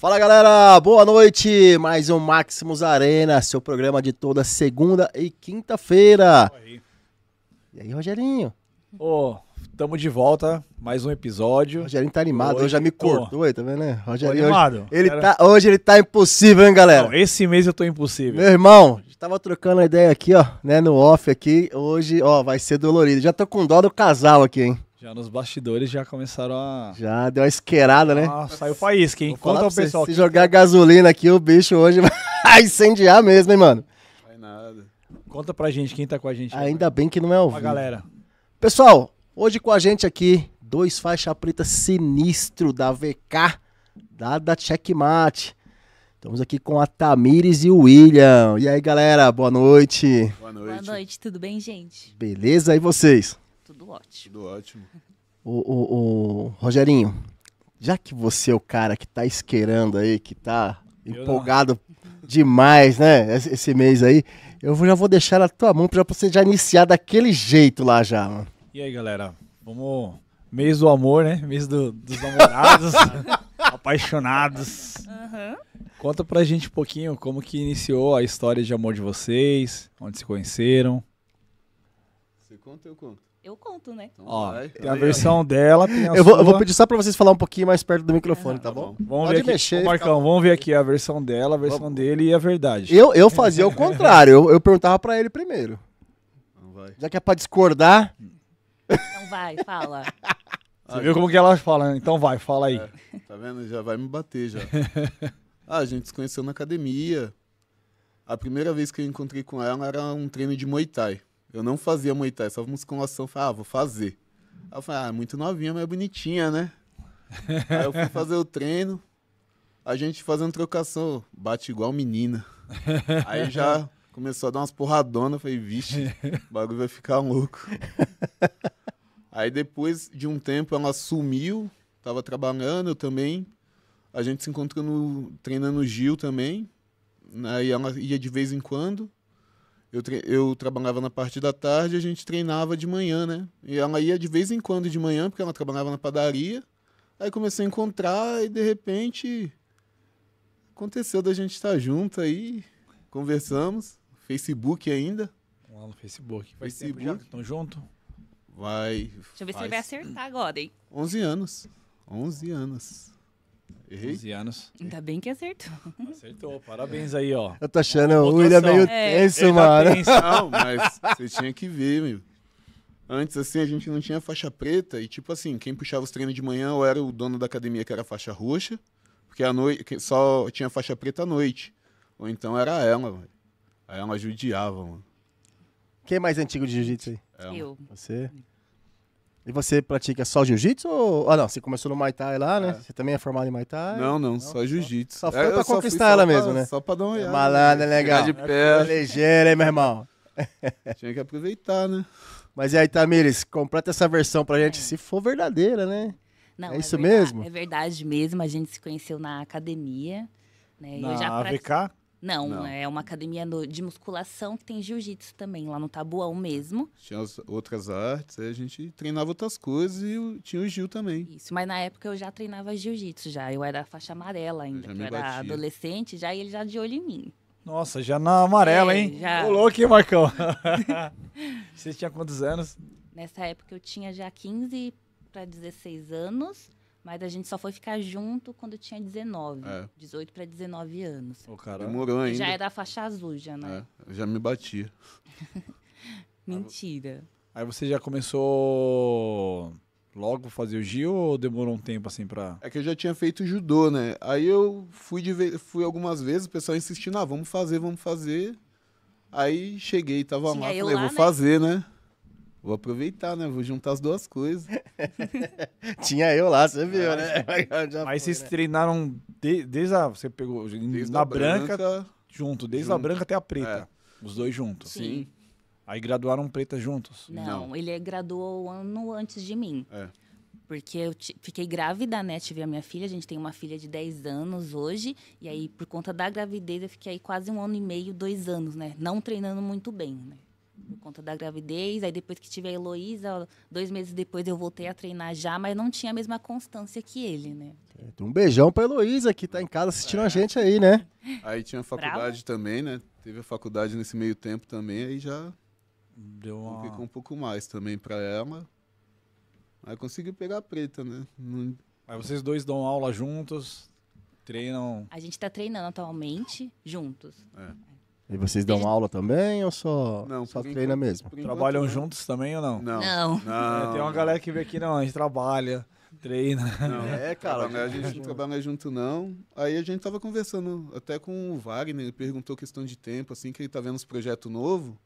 Fala galera, boa noite! Mais um Máximos Arena, seu programa de toda segunda e quinta-feira. E aí, Rogerinho? Ô, oh, tamo de volta, mais um episódio. Rogerinho tá animado, hoje, já me cortou, tá vendo, né? Rogerinho, animado. Hoje, ele tá, hoje ele tá impossível, hein, galera? Não, esse mês eu tô impossível. Meu irmão, tava trocando a ideia aqui, ó, né, no off aqui. Hoje, ó, vai ser dolorido. Já tô com dó do casal aqui, hein? Já nos bastidores já começaram a. Já deu uma esquerada né? Ah, saiu faísca, hein? Conta o pessoal. Se jogar gasolina aqui, o bicho hoje vai incendiar mesmo, hein, mano? Vai nada. Conta pra gente quem tá com a gente. Ainda bem que não é ao vivo. galera. Pessoal, hoje com a gente aqui, dois faixa preta sinistro da VK, da, da Checkmate. Estamos aqui com a Tamires e o William. E aí, galera, boa noite. Boa noite. Boa noite, tudo bem, gente? Beleza, e vocês? Tudo ótimo. Tudo ótimo. o, o, o Rogerinho, já que você é o cara que tá isqueirando aí, que tá eu empolgado não. demais, né? Esse mês aí, eu já vou deixar na tua mão pra você já iniciar daquele jeito lá já, mano. E aí, galera? Vamos. Mês do amor, né? Mês do, dos namorados, apaixonados. Uhum. Conta pra gente um pouquinho como que iniciou a história de amor de vocês, onde se conheceram. Você conta, eu conto. Eu conto, né? Então Ó, vai, tem a versão dela, tem a eu, vou, eu vou, pedir só pra vocês falar um pouquinho mais perto do microfone, tá, tá bom? Vamos Pode ver aqui, mexer. Ô, Marcão, vamos ver aqui a versão dela, a versão vamos. dele e a verdade. Eu, eu fazia o contrário, eu, eu perguntava pra ele primeiro. Então já que é pra discordar... Então vai, fala. Você viu como que ela fala, né? Então vai, fala aí. É, tá vendo? Já vai me bater, já. ah, a gente se conheceu na academia. A primeira vez que eu encontrei com ela era um treino de Muay Thai. Eu não fazia Muay Thai, só musculação. Falei, ah, vou fazer. Aí eu falei, ah, é muito novinha, mas é bonitinha, né? Aí eu fui fazer o treino. A gente fazendo trocação, bate igual menina. Aí já começou a dar umas porradonas. falei, vixe, o bagulho vai ficar louco. Aí depois de um tempo ela sumiu, tava trabalhando, eu também. A gente se encontrou no, treinando no Gil também. Aí né? ela ia de vez em quando eu, eu trabalhava na parte da tarde, a gente treinava de manhã, né? E ela ia de vez em quando de manhã, porque ela trabalhava na padaria. Aí comecei a encontrar e de repente aconteceu da gente estar junto aí, conversamos, Facebook ainda. Lá no Facebook. Faz Facebook. tempo já estão junto? Vai. Deixa eu ver se ele vai acertar agora, hein? 11 anos. 11 anos. Errei? 11 anos. Ainda bem que acertou. Acertou, parabéns aí, ó. Eu tô achando o William meio tenso, é. mano. Não, mas você tinha que ver, meu. Antes, assim, a gente não tinha faixa preta e, tipo assim, quem puxava os treinos de manhã ou era o dono da academia que era faixa roxa, porque à noite só tinha faixa preta à noite. Ou então era ela, mano. Aí ela judiava, mano. Quem é mais antigo de jiu-jitsu aí? Eu. Você? E você pratica só jiu-jitsu? Ou... Ah, não, você começou no Muay Thai lá, né? É. Você também é formado em Muay Thai? Não, não, não só jiu-jitsu. Só é, foi é, pra conquistar ela mesmo, né? Só pra dar uma é olhada. É né? legal. De pé. É ligeira, hein, meu irmão? Tinha que aproveitar, né? Mas e aí, Tamires, completa essa versão pra gente, se for verdadeira, né? Não, é isso verdade, mesmo? É verdade mesmo, a gente se conheceu na academia. Né? Na eu já AVK? Não, Não, é uma academia de musculação que tem jiu-jitsu também, lá no Tabuão mesmo. Tinha as outras artes, a gente treinava outras coisas e tinha o Gil também. Isso, mas na época eu já treinava jiu-jitsu, já. Eu era faixa amarela ainda, eu, eu era batia. adolescente, já e ele já de olho em mim. Nossa, já na amarela, é, hein? Já... Pulou louco, Marcão? Você tinha quantos anos? Nessa época eu tinha já 15 para 16 anos. Mas a gente só foi ficar junto quando eu tinha 19. É. 18 para 19 anos. O cara demorou ainda. Já era a faixa azul, já, né? É, já me bati. Mentira. Aí você já começou logo fazer o Gil ou demorou um tempo assim pra. É que eu já tinha feito judô, né? Aí eu fui, ve... fui algumas vezes, o pessoal insistindo, ah, vamos fazer, vamos fazer. Aí cheguei, tava mal, falei, lá, vou né? fazer, né? Vou aproveitar, né? Vou juntar as duas coisas. Tinha eu lá, você viu, é. né? Mas foi, vocês né? treinaram de, desde a. Você pegou desde na branca, branca, junto, desde junto. a branca até a preta. É. Os dois juntos. Sim. Aí graduaram preta juntos? Não, Não. ele graduou um ano antes de mim. É. Porque eu fiquei grávida, né? Tive a minha filha, a gente tem uma filha de 10 anos hoje. E aí, por conta da gravidez, eu fiquei aí quase um ano e meio, dois anos, né? Não treinando muito bem, né? por conta da gravidez. Aí depois que tive a Heloísa, dois meses depois eu voltei a treinar já, mas não tinha a mesma constância que ele, né? Então, um beijão pra Heloísa que tá em casa assistindo é. a gente aí, né? Aí tinha a faculdade Bravo. também, né? Teve a faculdade nesse meio tempo também, aí já deu uma... ficou um pouco mais também pra ela. Aí consegui pegar a preta, né? Não... Aí vocês dois dão aula juntos, treinam. A gente tá treinando atualmente juntos. É. E vocês dão aula também ou só, não, só treina enquanto, mesmo? Trabalham enquanto, juntos também ou não? Não. não. não. É, tem uma galera que vem aqui, não, a gente trabalha, treina. Não. É, cara, é a gente não trabalha é junto não. Aí a gente tava conversando até com o Wagner, ele perguntou questão de tempo, assim, que ele tá vendo esse projeto novo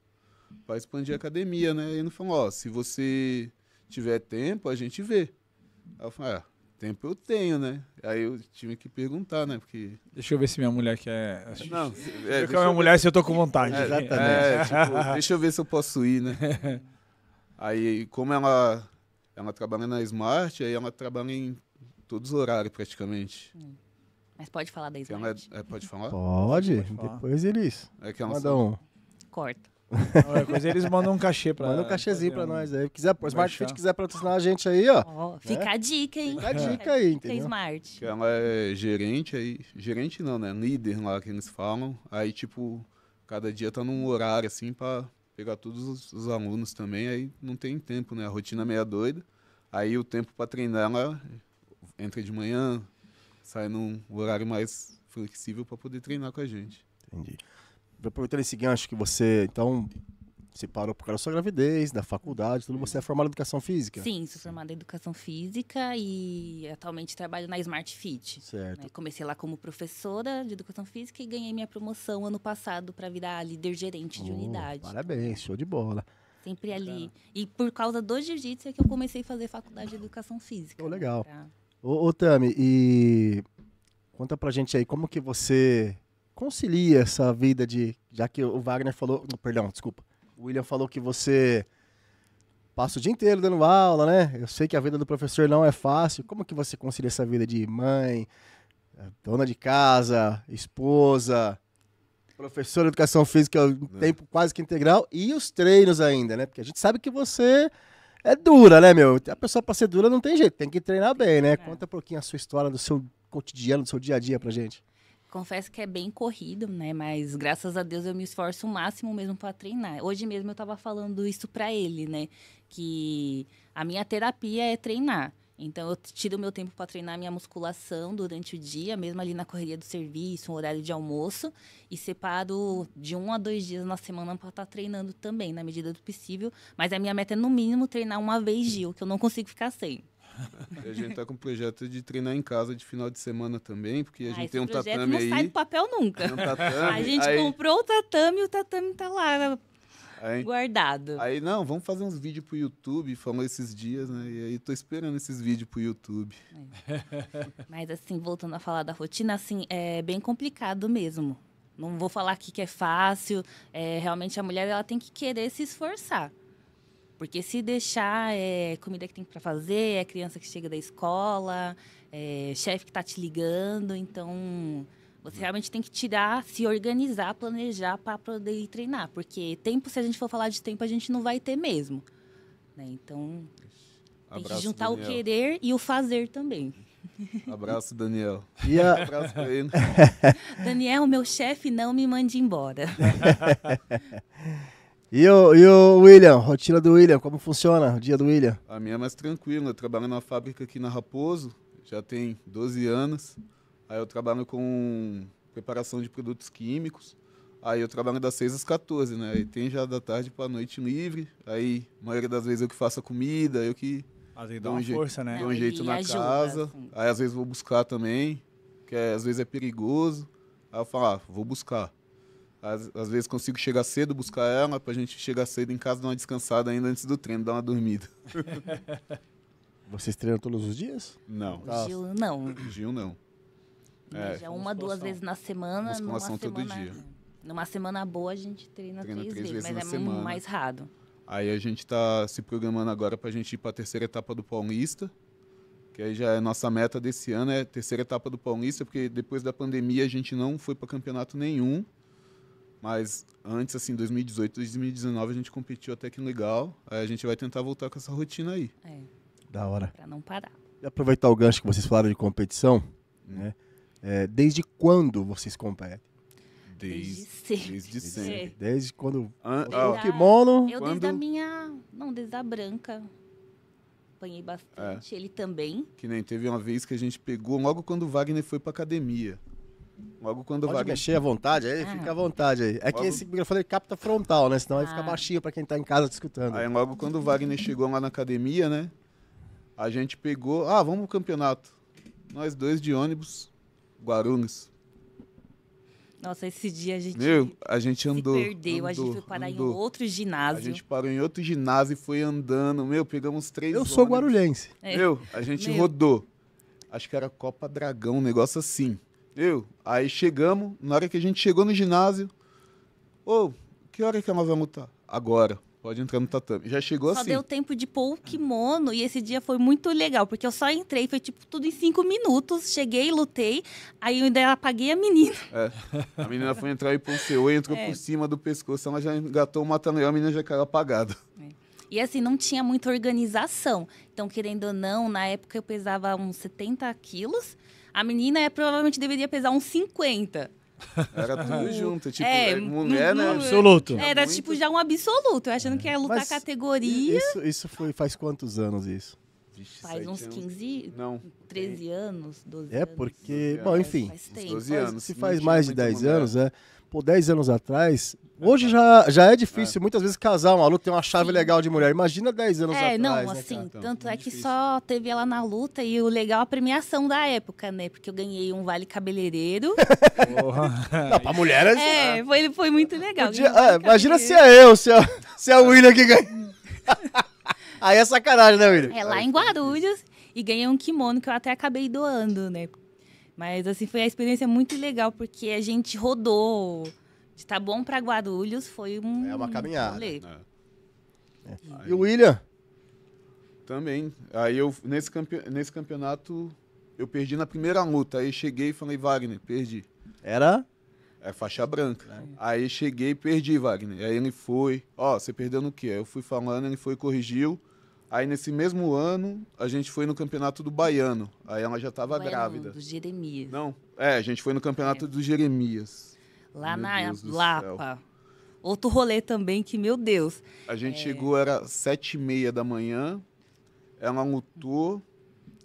para expandir a academia, né? E ele falou, ó, se você tiver tempo, a gente vê. Aí eu falei, ah, Tempo eu tenho, né? Aí eu tive que perguntar, né? Porque. Deixa eu ver se minha mulher quer. Não, é, eu minha ver... mulher se eu tô com vontade. É, exatamente. É, é tipo, deixa eu ver se eu posso ir, né? Aí, como ela, ela trabalha na Smart, aí ela trabalha em todos os horários praticamente. Hum. Mas pode falar da é, Smart? Ela, é, pode falar? Pode, pode falar. depois eles. É que ela Cada um. Corta. Não, eles mandam um cachê pra Manda um cachezinho pra nós aí. Quiser, o Smart Fit quiser patrocinar a gente aí, ó. Oh, fica né? a dica, hein? Fica a dica aí, entendeu? Tem Smart. Que ela é gerente aí. Gerente não, né? Líder lá que eles falam. Aí, tipo, cada dia tá num horário assim pra pegar todos os, os alunos também. Aí não tem tempo, né? A rotina é meia doida. Aí o tempo pra treinar ela entra de manhã, sai num horário mais flexível para poder treinar com a gente. Entendi aproveitando esse gancho que você, então, se parou por causa da sua gravidez, da faculdade, tudo. Você é formada em educação física? Sim, sou formada em educação física e atualmente trabalho na Smart Fit. Né? Certo. Né? Comecei lá como professora de educação física e ganhei minha promoção ano passado para virar líder gerente de oh, unidade. Parabéns, show de bola. Sempre ali. E por causa do jiu-jitsu é que eu comecei a fazer faculdade de educação física. Oh, legal. Pra... Ô, ô, Tami, e conta pra gente aí como que você concilia essa vida de. Já que o Wagner falou. Perdão, desculpa. O William falou que você passa o dia inteiro dando aula, né? Eu sei que a vida do professor não é fácil. Como que você concilia essa vida de mãe, eh, dona de casa, esposa, professor de educação física um é. tempo quase que integral e os treinos ainda, né? Porque a gente sabe que você é dura, né, meu? A pessoa para ser dura não tem jeito, tem que treinar bem, né? É. Conta um pouquinho a sua história do seu cotidiano, do seu dia a dia pra gente. Confesso que é bem corrido, né? Mas graças a Deus eu me esforço o máximo mesmo para treinar. Hoje mesmo eu estava falando isso para ele, né? Que a minha terapia é treinar. Então eu tiro meu tempo para treinar minha musculação durante o dia, mesmo ali na correria do serviço, um horário de almoço, e separo de um a dois dias na semana para estar tá treinando também, na medida do possível. Mas a minha meta é no mínimo treinar uma vez dia, que eu não consigo ficar sem. A gente tá com um projeto de treinar em casa de final de semana também, porque a ah, gente tem um tatame aí. não sai do papel nunca. Um tatame, a gente aí... comprou o tatame e o tatame tá lá aí, guardado. Aí, não, vamos fazer uns vídeos pro YouTube, falou esses dias, né? E aí tô esperando esses vídeos pro YouTube. É. Mas assim, voltando a falar da rotina, assim, é bem complicado mesmo. Não vou falar aqui que é fácil. É, realmente a mulher ela tem que querer se esforçar. Porque se deixar, é comida que tem para fazer, é criança que chega da escola, é chefe que está te ligando. Então, você realmente tem que tirar, se organizar, planejar para poder ir treinar. Porque tempo, se a gente for falar de tempo, a gente não vai ter mesmo. Né? Então, Abraço, tem que juntar Daniel. o querer e o fazer também. Abraço, Daniel. E a... Abraço pra ele. Daniel, meu chefe, não me mande embora. E o, e o William, rotina do William, como funciona o dia do William? Ah, a minha é mais tranquila, eu trabalho na fábrica aqui na Raposo, já tem 12 anos. Aí eu trabalho com preparação de produtos químicos. Aí eu trabalho das 6 às 14, né? Aí tem já da tarde para a noite livre. Aí a maioria das vezes eu que faço a comida, eu que às vezes uma um força, né? um jeito na ajuda, casa. Assim. Aí às vezes vou buscar também, que é, às vezes é perigoso. Aí eu falo, ah, vou buscar. Às, às, vezes consigo chegar cedo, buscar ela, pra gente chegar cedo em casa, dar uma descansada ainda antes do treino, dar uma dormida. Vocês treinam todos os dias? Não. Tá. Gil não. Gil não. É, é, uma, duas vezes na semana. Musculação numa semana, todo dia. É. Numa semana boa a gente treina, treina três, três, vezes, mas é semana. mais raro. Aí a gente tá se programando agora pra gente ir pra terceira etapa do Paulista que aí já é nossa meta desse ano, é a terceira etapa do Paulista, porque depois da pandemia a gente não foi para campeonato nenhum. Mas antes, assim, 2018, 2019, a gente competiu até que legal. Aí a gente vai tentar voltar com essa rotina aí. É. Da hora. Pra não parar. E aproveitar o gancho que vocês falaram de competição, né? É, desde quando vocês competem? Desde, desde sempre. Desde sempre. Desde quando. Ah, kimono. Eu quando... desde a minha. Não, desde a branca. Apanhei bastante. É. Ele também. Que nem teve uma vez que a gente pegou logo quando o Wagner foi pra academia. Logo quando Pode o Wagner... mexer à vontade, aí ah. fica à vontade aí. É logo... que esse microfone capta frontal, né? Senão ah. aí fica ah. baixinho para quem tá em casa te escutando. Aí logo quando o Wagner chegou lá na academia, né? A gente pegou, ah, vamos pro campeonato. Nós dois de ônibus, Guarulhos. Nossa, esse dia a gente Meu, a gente andou, perdeu, andou, a gente foi parar andou. em outro ginásio. A gente parou em outro ginásio e foi andando. Meu, pegamos três Eu ônibus. sou guarulhense. É. Meu, a gente Meu. rodou. Acho que era Copa Dragão, um negócio assim. Eu. Aí chegamos, na hora que a gente chegou no ginásio, ô, oh, que hora que nós vamos lutar? Tá? Agora. Pode entrar no tatame. Já chegou só assim. Só deu tempo de pôr o kimono e esse dia foi muito legal, porque eu só entrei, foi tipo tudo em cinco minutos. Cheguei, lutei, aí eu ainda apaguei a menina. É, a menina foi entrar e pôr o seu, entrou é. por cima do pescoço, ela já engatou o mataleão, a menina já caiu apagada. É. E assim, não tinha muita organização. Então, querendo ou não, na época eu pesava uns 70 quilos a menina é, provavelmente deveria pesar uns 50. Era tudo uhum. junto, tipo, é, é mulher, né? Absoluto. Era, muito... tipo já um absoluto, achando é. que ia lutar Mas categoria. Isso, isso foi faz quantos anos isso? Vixe, faz uns 15, não. 13 anos, 12 é anos. É, porque, bom, enfim, faz, faz 12 anos. se faz é mais de 10 anos, é pô, 10 anos atrás. Hoje já, já é difícil, é. muitas vezes, casar uma luta tem uma chave Sim. legal de mulher. Imagina 10 anos é, atrás. Né, assim, então, é, não, assim, né, tanto é que difícil. só teve ela na luta e o legal é a premiação da época, né? Porque eu ganhei um vale cabeleireiro. Porra. não, pra mulher é. É, assim, né? foi, foi muito legal. Podia, é, imagina se é eu, se é, se é o William que ganha. Aí é sacanagem, né, William? É lá em é Guarulhos e ganhei um kimono que eu até acabei doando, né? Mas assim foi a experiência muito legal porque a gente rodou de tá bom para Guarulhos, foi um É uma caminhada. É. É. E o William também. Aí eu nesse, campe... nesse campeonato eu perdi na primeira luta. Aí cheguei e falei, Wagner, perdi. Era? É faixa branca. É. Aí cheguei e perdi, Wagner. Aí ele foi, ó, oh, você perdeu no quê? Aí eu fui falando, ele foi corrigiu. Aí nesse mesmo ano, a gente foi no campeonato do Baiano. Aí ela já estava grávida. Não, do Jeremias. Não, é, a gente foi no campeonato é. do Jeremias. Lá meu na Deus Lapa. Outro rolê também que, meu Deus. A gente é... chegou, era sete e meia da manhã. Ela lutou.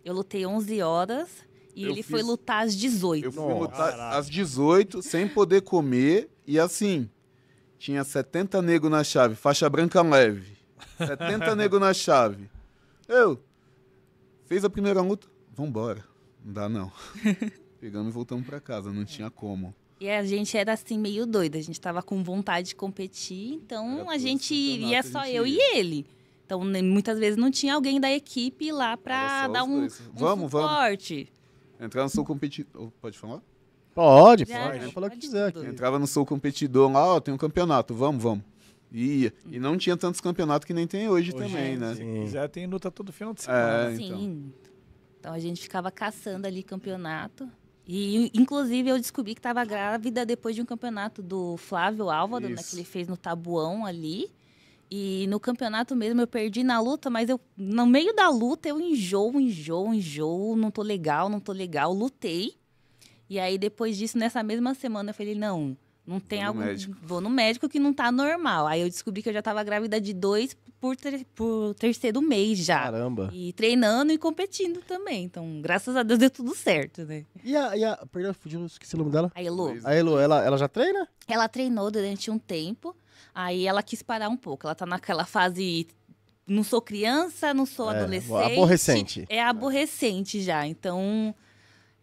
Eu lutei 11 horas e eu ele fiz... foi lutar às 18. Eu fui Nossa. lutar Caraca. às 18, sem poder comer. E assim, tinha 70 negros na chave, faixa branca leve. 70 nego na chave. Eu. Fez a primeira luta. Vambora. Não dá não. Pegamos e voltamos para casa, não tinha como. E a gente era assim meio doida, a gente tava com vontade de competir, então a gente ia só gente eu ia. e ele. Então muitas vezes não tinha alguém da equipe lá para dar um, dois. um vamos, suporte. Vamos. Entrar no seu competidor, oh, pode falar? Pode, pode. pode. Fala o que quiser. Aqui. Entrava no seu competidor lá, ó, tem um campeonato, vamos, vamos ia. E não tinha tantos campeonatos que nem tem hoje, hoje também, é, né? Se quiser, tem luta todo final de é, semana. É, Sim. Então. então a gente ficava caçando ali campeonato. E, inclusive, eu descobri que estava grávida depois de um campeonato do Flávio Álvaro, né, que ele fez no Tabuão ali. E no campeonato mesmo eu perdi na luta, mas eu no meio da luta eu enjoo, enjoo, enjoo, não tô legal, não tô legal, lutei. E aí depois disso, nessa mesma semana, eu falei: não, não tem algo. vou no médico que não tá normal. Aí eu descobri que eu já tava grávida de dois por, ter... por terceiro mês já. Caramba. E treinando e competindo também. Então, graças a Deus deu tudo certo, né? E a. E a perdão, fugiu, esqueci o nome dela. A Elo. A Elo, ela, ela já treina? Ela treinou durante um tempo. Aí ela quis parar um pouco. Ela tá naquela fase não sou criança, não sou é, adolescente. Aborrecente. É aborrecente já. Então,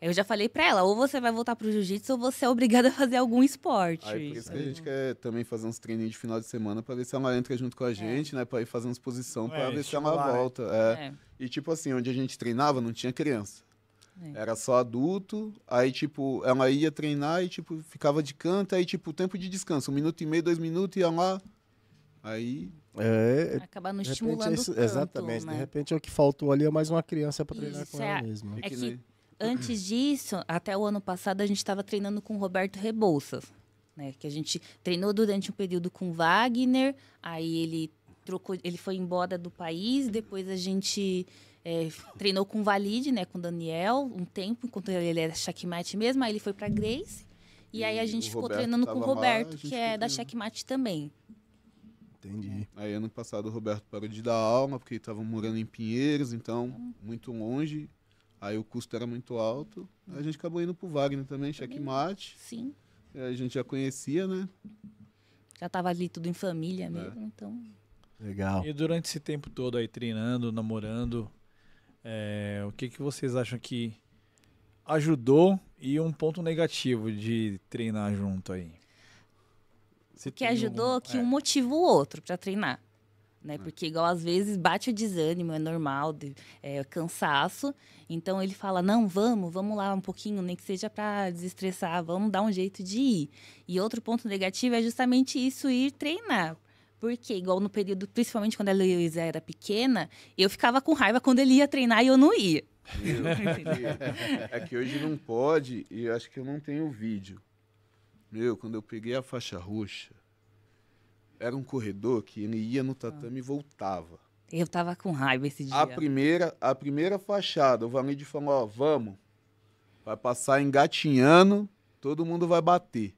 eu já falei para ela, ou você vai voltar pro jiu-jitsu ou você é obrigada a fazer algum esporte. Aí, por isso que a é. gente quer também fazer uns treininhos de final de semana para ver se ela entra junto com a é. gente, é. né? Pra ir fazer uma posição para é, ver se ela volta. É. é. E tipo assim, onde a gente treinava não tinha criança. Era só adulto, aí tipo, ela ia treinar e tipo, ficava de canto, aí tipo, tempo de descanso, um minuto e meio, dois minutos, ia lá. Aí é, acabar nos estimulando é isso, tanto, Exatamente. Né? De repente, o que faltou ali é mais uma criança para treinar isso, com é, ela mesmo É que Antes disso, até o ano passado, a gente estava treinando com o Roberto Rebouças, né? Que a gente treinou durante um período com Wagner, aí ele trocou, ele foi embora do país, depois a gente é, treinou com Valide, né? Com Daniel, um tempo, enquanto ele era checkmate mesmo, aí ele foi para Grace. E, e, aí a gente ficou Roberto treinando com o Roberto, que é treinou. da checkmate também. Entendi. É. Aí ano passado o Roberto parou de dar aula, porque estavam morando em Pinheiros, então, uhum. muito longe. Aí o custo era muito alto. A gente acabou indo pro Wagner também, checkmate. Sim. A gente já conhecia, né? Já tava ali tudo em família mesmo, é. então. Legal. E durante esse tempo todo aí, treinando, namorando, é, o que, que vocês acham que ajudou e um ponto negativo de treinar junto aí? que ajudou, algum... É que é. um motiva o outro para treinar né? É. Porque igual às vezes bate o desânimo, é normal, de, é cansaço. Então ele fala: "Não, vamos, vamos lá um pouquinho, nem que seja para desestressar, vamos dar um jeito de ir". E outro ponto negativo é justamente isso ir treinar. Porque, igual no período, principalmente quando a Luísa era pequena, eu ficava com raiva quando ele ia treinar e eu não ia. é que hoje não pode, e acho que eu não tenho vídeo. Meu, quando eu peguei a faixa roxa, era um corredor que ele ia no ah. tatame ah. e voltava. Eu tava com raiva esse dia. A primeira, a primeira fachada, o Valide falou, ó, vamos. Vai passar engatinhando, todo mundo vai bater.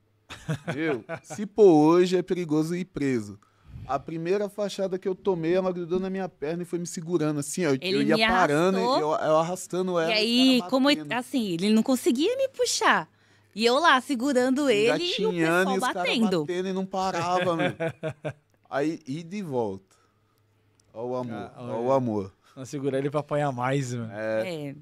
viu se pôr hoje é perigoso ir preso. A primeira fachada que eu tomei, ela grudou na minha perna e foi me segurando, assim, ó. Ele eu ia parando, eu, eu, arrastando ela. E aí, como, assim, ele não conseguia me puxar. E eu lá segurando ele e o pessoal batendo. batendo. E não parava, mano. Aí, e de volta. Ó o amor, ah, ó o amor. Vamos segurar ele pra apanhar mais, mano. É. é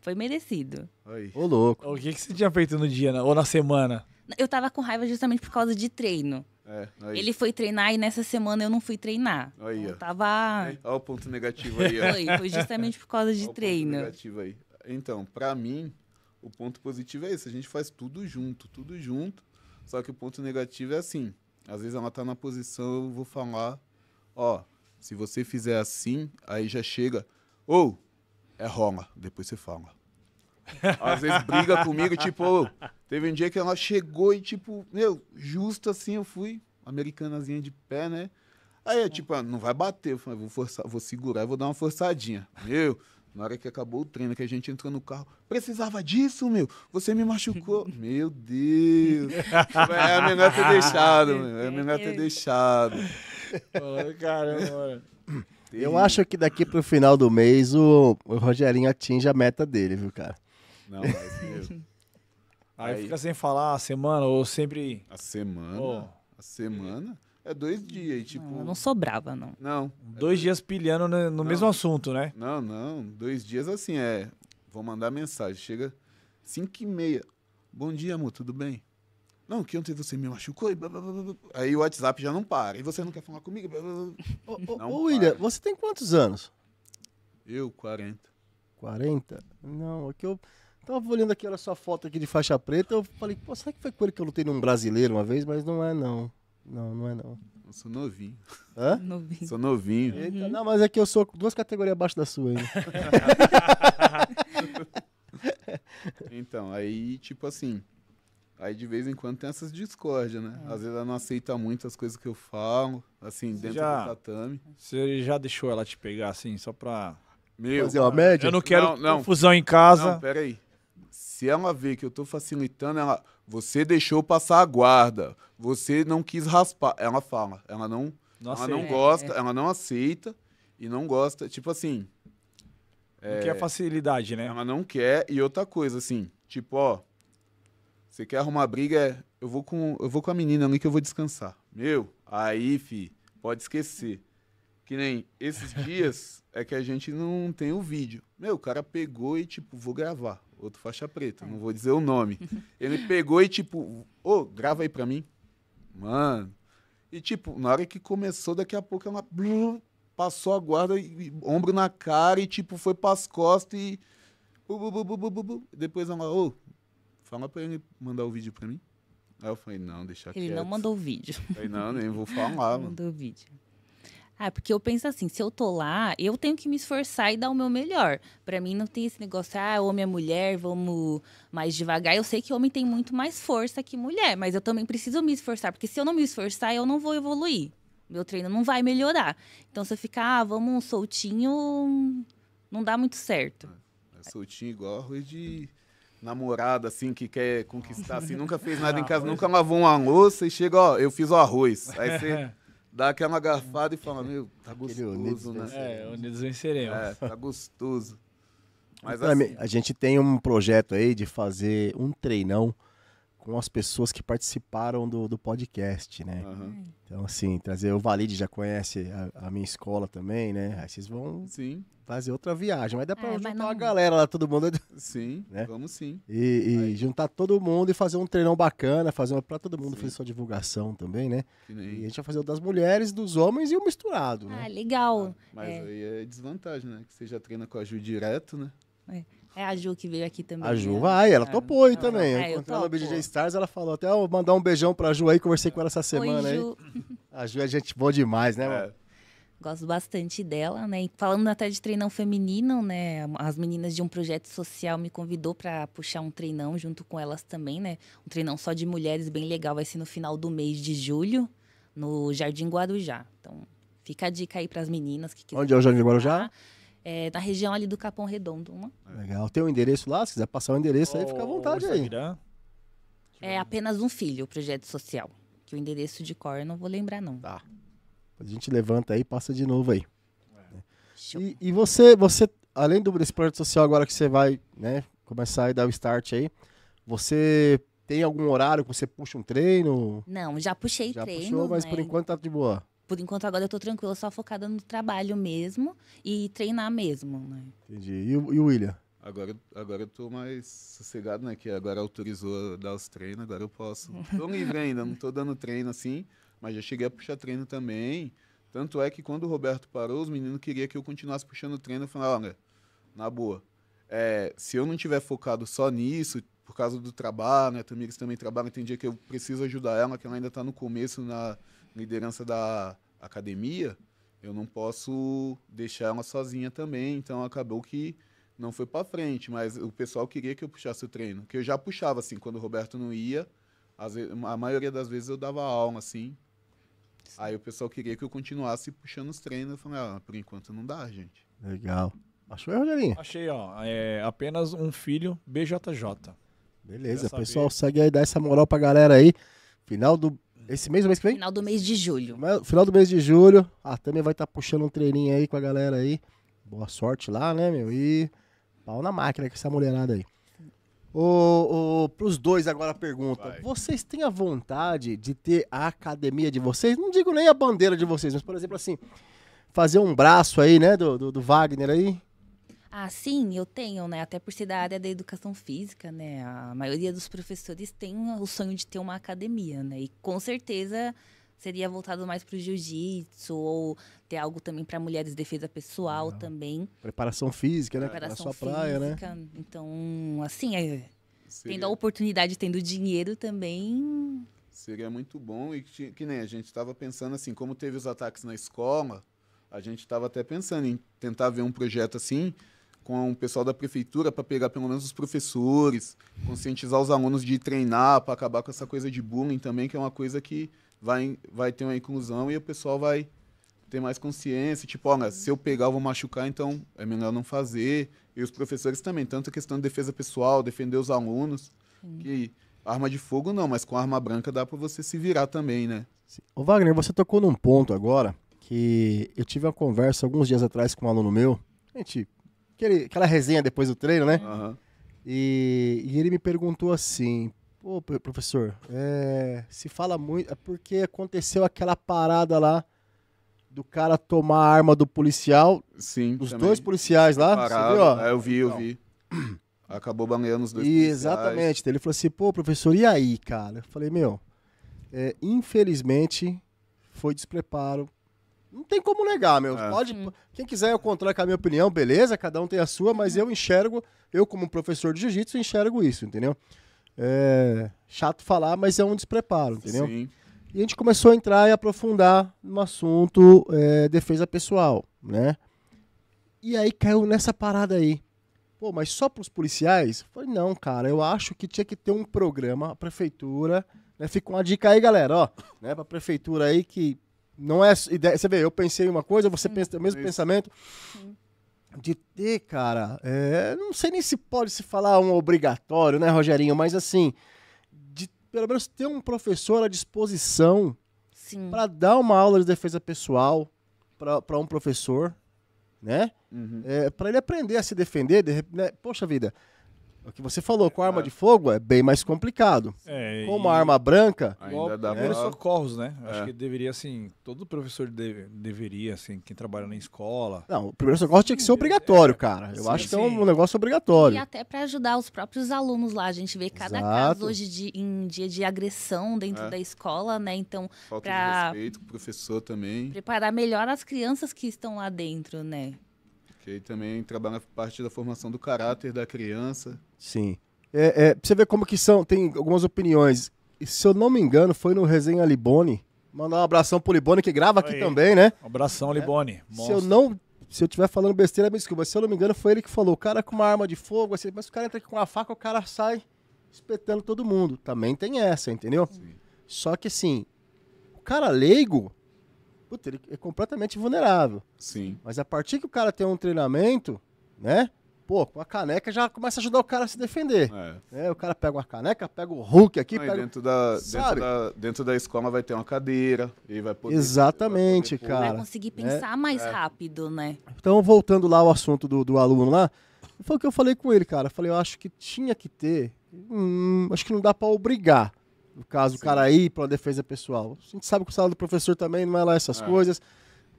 foi merecido. Aí. Ô, louco. O que, que você tinha feito no dia, ou na semana? Eu tava com raiva justamente por causa de treino. É, ele foi treinar e nessa semana eu não fui treinar. Aí, então, ó. Tava... Olha o ponto negativo aí, ó. Foi, foi justamente por causa de treino. O ponto negativo aí. Então, pra mim, o ponto positivo é esse, a gente faz tudo junto, tudo junto. Só que o ponto negativo é assim. Às vezes ela tá na posição, eu vou falar, ó, se você fizer assim, aí já chega, ou é rola, depois você fala. Às vezes briga comigo, tipo, teve um dia que ela chegou e, tipo, meu, justo assim eu fui, americanazinha de pé, né? Aí é tipo, ah, não vai bater, eu falei, vou forçar, vou segurar, vou dar uma forçadinha. Meu, na hora que acabou o treino, que a gente entrou no carro, precisava disso, meu. Você me machucou. meu Deus. É, é melhor ter deixado, meu. É melhor ter deixado. Oh, caramba. Eu acho que daqui pro final do mês o, o Rogerinho atinge a meta dele, viu, cara? Não, mas é mesmo. Aí, Aí, fica sem falar a semana ou sempre. A semana? Oh. A semana? É dois dias, tipo. Não, não sobrava, não. Não. Dois é... dias pilhando no, no mesmo assunto, né? Não, não. Dois dias assim, é. Vou mandar mensagem. Chega 5 e meia. Bom dia, amor, tudo bem? Não, que ontem você me machucou e blá, blá, blá, Aí o WhatsApp já não para. E você não quer falar comigo? Blá, blá, Ô, William, você tem quantos anos? Eu, 40. 40? Não, é que eu. Tava olhando aqui, olha sua foto aqui de faixa preta, eu falei, pô, será que foi com ele que eu lutei num brasileiro uma vez? Mas não é, não. Não, não é não. Eu sou novinho. Hã? Novinho. Sou novinho. Eita, não, mas é que eu sou duas categorias abaixo da sua ainda. então, aí, tipo assim. Aí de vez em quando tem essas discórdias, né? É. Às vezes ela não aceita muito as coisas que eu falo, assim, você dentro já, do tatame. Você já deixou ela te pegar, assim, só pra. Meu, Fazer uma média? Eu não quero não, não. confusão em casa. Não, peraí se ela vê que eu tô facilitando, ela. Você deixou passar a guarda. Você não quis raspar. Ela fala. Ela não. não ela não gosta, é, é. ela não aceita e não gosta. Tipo assim. Não é, quer facilidade, né? Ela não quer. E outra coisa, assim, tipo, ó. Você quer arrumar briga? É, eu vou com eu vou com a menina ali que eu vou descansar. Meu, aí, fi, pode esquecer. Que nem esses dias é que a gente não tem o vídeo. Meu, o cara pegou e tipo, vou gravar outro faixa preta, é. não vou dizer o nome. Ele pegou e tipo, ô, oh, grava aí pra mim. Mano. E tipo, na hora que começou, daqui a pouco ela blum, passou a guarda, e, ombro na cara e tipo, foi pras costas e. Depois ela, ô, oh, fala pra ele mandar o vídeo pra mim. Aí eu falei, não, deixa ele quieto. Ele não mandou o vídeo. falei, não, nem vou falar, mano. Mandou o vídeo. Ah, porque eu penso assim, se eu tô lá, eu tenho que me esforçar e dar o meu melhor. Para mim não tem esse negócio, ah, homem é mulher, vamos mais devagar. Eu sei que homem tem muito mais força que mulher, mas eu também preciso me esforçar, porque se eu não me esforçar, eu não vou evoluir. Meu treino não vai melhorar. Então se eu ficar, ah, vamos soltinho, não dá muito certo. É, é soltinho igual arroz de namorada, assim, que quer conquistar, assim, nunca fez nada em casa, nunca lavou uma louça e chega, ó, eu fiz o arroz. Aí você... dá aquela garfada e fala, meu, tá gostoso, né? É, Unidos venceremos. É, tá gostoso. Mas, assim... A gente tem um projeto aí de fazer um treinão com as pessoas que participaram do, do podcast, né? Uhum. Então, assim, trazer o Valide já conhece a, a, minha escola também, né? Aí vocês vão sim. fazer outra viagem. Mas dá é, pra é, juntar não... a galera lá, todo mundo. Sim, né? vamos sim. E, e juntar todo mundo e fazer um treinão bacana, fazer uma pra todo mundo sim. fazer sua divulgação também, né? E a gente vai fazer o das mulheres, dos homens e o misturado. Né? Ah, né? legal. Ah, mas é. aí é desvantagem, né? Que você já treina com a Ju direto, né? É. É a Ju que veio aqui também. A Ju né? vai, ela é. topou aí também. É, eu encontrei ela no BJ Stars, ela falou até, eu mandar um beijão pra Ju aí, conversei com ela essa semana Oi, Ju. aí. A Ju é gente boa demais, né, é. mano? Gosto bastante dela, né? E falando até de treinão feminino, né? As meninas de um projeto social me convidou para puxar um treinão junto com elas também, né? Um treinão só de mulheres bem legal, vai ser no final do mês de julho, no Jardim Guarujá. Então, fica a dica aí para as meninas que quiserem. Onde é o Jardim Guarujá? é, na região ali do Capão Redondo. Né? Legal. Tem o um endereço lá? Se quiser passar o endereço oh, aí, fica à vontade aí. É apenas um filho o projeto social. Que o endereço de cor eu não vou lembrar, não. Tá. A gente levanta aí e passa de novo aí. É. E, e, você, você, além do, desse projeto social agora que você vai né, começar a dar o start aí, você tem algum horário que você puxa um treino? Não, já puxei já treino. Puxou, mas né? por enquanto tá de boa por enquanto agora eu tô tranquila, só focada no trabalho mesmo e treinar mesmo, né? Entendi. E, e o William? Agora, agora eu tô mais sossegado, né? Que agora autorizou dar os treinos, agora eu posso. Tô livre ainda, não tô dando treino assim, mas já cheguei a puxar treino também. Tanto é que quando o Roberto parou, os meninos queriam que eu continuasse puxando treino. Eu falei, olha, na boa, é, se eu não tiver focado só nisso, por causa do trabalho, né? A Tamires também trabalha, tem dia que eu preciso ajudar ela, que ela ainda está no começo na liderança da, academia, eu não posso deixar ela sozinha também. Então acabou que não foi para frente, mas o pessoal queria que eu puxasse o treino, que eu já puxava assim quando o Roberto não ia. Vezes, a maioria das vezes eu dava aula assim. Sim. Aí o pessoal queria que eu continuasse puxando os treinos. Eu falei, ah, por enquanto não dá, gente. Legal. Achou aí, Rogerinho? Achei, ó. É, apenas um filho BJJ. Beleza, pessoal, segue aí, dá essa moral pra galera aí. Final do esse mês ou mês que vem? Final do mês de julho. Final do mês de julho. A Tami vai estar tá puxando um treininho aí com a galera aí. Boa sorte lá, né, meu? E pau na máquina com essa mulherada aí. Ô, ô, pros dois agora a pergunta. Vai. Vocês têm a vontade de ter a academia de vocês? Não digo nem a bandeira de vocês, mas, por exemplo, assim, fazer um braço aí, né, do, do, do Wagner aí? Ah, sim, eu tenho, né? Até por ser da área da educação física, né? A maioria dos professores tem o sonho de ter uma academia, né? E com certeza seria voltado mais para o jiu-jitsu ou ter algo também para mulheres defesa pessoal também. Preparação física, né? Preparação sua praia, né? física. né? Então, assim, é, tendo a oportunidade, tendo dinheiro também. Seria muito bom e que, que nem a gente estava pensando assim, como teve os ataques na escola, a gente estava até pensando em tentar ver um projeto assim com o pessoal da prefeitura para pegar pelo menos os professores, conscientizar os alunos de treinar, para acabar com essa coisa de bullying também, que é uma coisa que vai, vai ter uma inclusão e o pessoal vai ter mais consciência. Tipo, olha, se eu pegar, eu vou machucar, então é melhor não fazer. E os professores também, tanto a questão de defesa pessoal, defender os alunos, Sim. que arma de fogo não, mas com arma branca dá para você se virar também, né? O Wagner, você tocou num ponto agora que eu tive uma conversa alguns dias atrás com um aluno meu, a gente aquele, aquela resenha depois do treino, né? Uhum. E, e, ele me perguntou assim: Pô, professor, é, se fala muito. É porque aconteceu aquela parada lá do cara tomar a arma do policial. Sim. Os também. dois policiais lá. Parado. Você viu, ó? É, eu vi, eu Não. vi. Acabou banhando os dois e, policiais. Exatamente. Ele falou assim: Pô, professor, e aí, cara? Eu falei: Meu, é, infelizmente foi despreparo não tem como negar, meu. É. Pode, quem quiser eu contrário com a minha opinião, beleza, cada um tem a sua, mas uhum. eu enxergo, eu como professor de jiu-jitsu, enxergo isso, entendeu? É chato falar, mas é um despreparo, entendeu? Sim. E a gente começou a entrar e aprofundar no assunto é, defesa pessoal, né? E aí caiu nessa parada aí. Pô, mas só para os policiais? Eu falei, não, cara, eu acho que tinha que ter um programa, a prefeitura, né? Fica uma dica aí, galera, ó, né, a prefeitura aí que não é ideia. Você vê, eu pensei uma coisa, você hum, pensa o mesmo pensamento. De ter, cara, é, não sei nem se pode se falar um obrigatório, né, Rogerinho? Mas assim, de pelo menos ter um professor à disposição para dar uma aula de defesa pessoal para um professor, né? Uhum. É, para ele aprender a se defender, de, né? poxa vida, o que você falou, com é arma de fogo é bem mais complicado. É, com uma arma branca, ainda dá primeiros socorros, né? É. Acho que deveria, assim, todo professor deve, deveria, assim, quem trabalha na escola. Não, o primeiro socorro tinha que ser obrigatório, cara. Eu sim, acho sim. que é um negócio obrigatório. E até para ajudar os próprios alunos lá. A gente vê cada Exato. caso hoje de, em dia de agressão dentro é. da escola, né? Então, Falta respeito de respeito, professor também. Preparar melhor as crianças que estão lá dentro, né? Que aí também trabalha parte da formação do caráter da criança. Sim. É, é, pra você ver como que são, tem algumas opiniões. Se eu não me engano, foi no Resenha Libone. Mandar um abração pro Libone, que grava aqui também, né? Um abração, é. Libone. É, se eu não. Se eu estiver falando besteira, me desculpa. Se eu não me engano, foi ele que falou: o cara com uma arma de fogo, assim, mas o cara entra com uma faca, o cara sai espetando todo mundo. Também tem essa, entendeu? Sim. Só que assim, o cara leigo, puta, ele é completamente vulnerável. Sim. Mas a partir que o cara tem um treinamento, né? Pô, com a caneca já começa a ajudar o cara a se defender. É. é o cara pega uma caneca, pega o Hulk aqui, Aí, pega... Dentro da, dentro, da, dentro da escola vai ter uma cadeira e vai poder... Exatamente, vai poder cara. Vai conseguir é. pensar mais é. rápido, né? Então, voltando lá ao assunto do, do aluno lá, foi o que eu falei com ele, cara. Eu falei, eu acho que tinha que ter... Hum, acho que não dá para obrigar, no caso, Sim. o cara ir para uma defesa pessoal. A gente sabe que o salário do professor também não é lá essas é. coisas.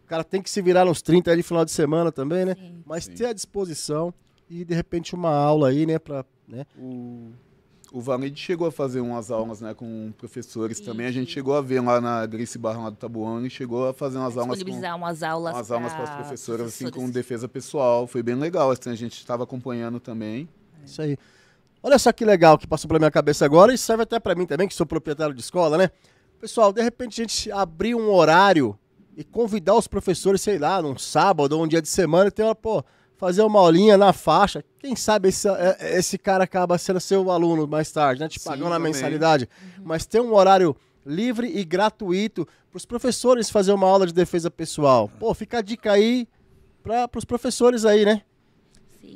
O cara tem que se virar nos 30 aí de final de semana também, né? Sim. Mas Sim. ter a disposição e, de repente, uma aula aí, né? Pra, né? O, o Valente chegou a fazer umas aulas né, com professores também. A gente chegou a ver lá na Grice Barra lá do Tabuão, e chegou a fazer umas aulas. Com, umas aulas. Umas aulas para as professoras, professores. assim, com defesa pessoal. Foi bem legal. Assim, a gente estava acompanhando também. É. Isso aí. Olha só que legal que passou pela minha cabeça agora e serve até para mim também, que sou proprietário de escola, né? Pessoal, de repente a gente abrir um horário e convidar os professores, sei lá, num sábado ou um dia de semana, e ter uma, pô, fazer uma aulinha na faixa. Quem sabe esse, é, esse cara acaba sendo seu aluno mais tarde, né? Te pagando a mensalidade. Uhum. Mas ter um horário livre e gratuito para os professores fazer uma aula de defesa pessoal. Pô, fica a dica aí para os professores aí, né?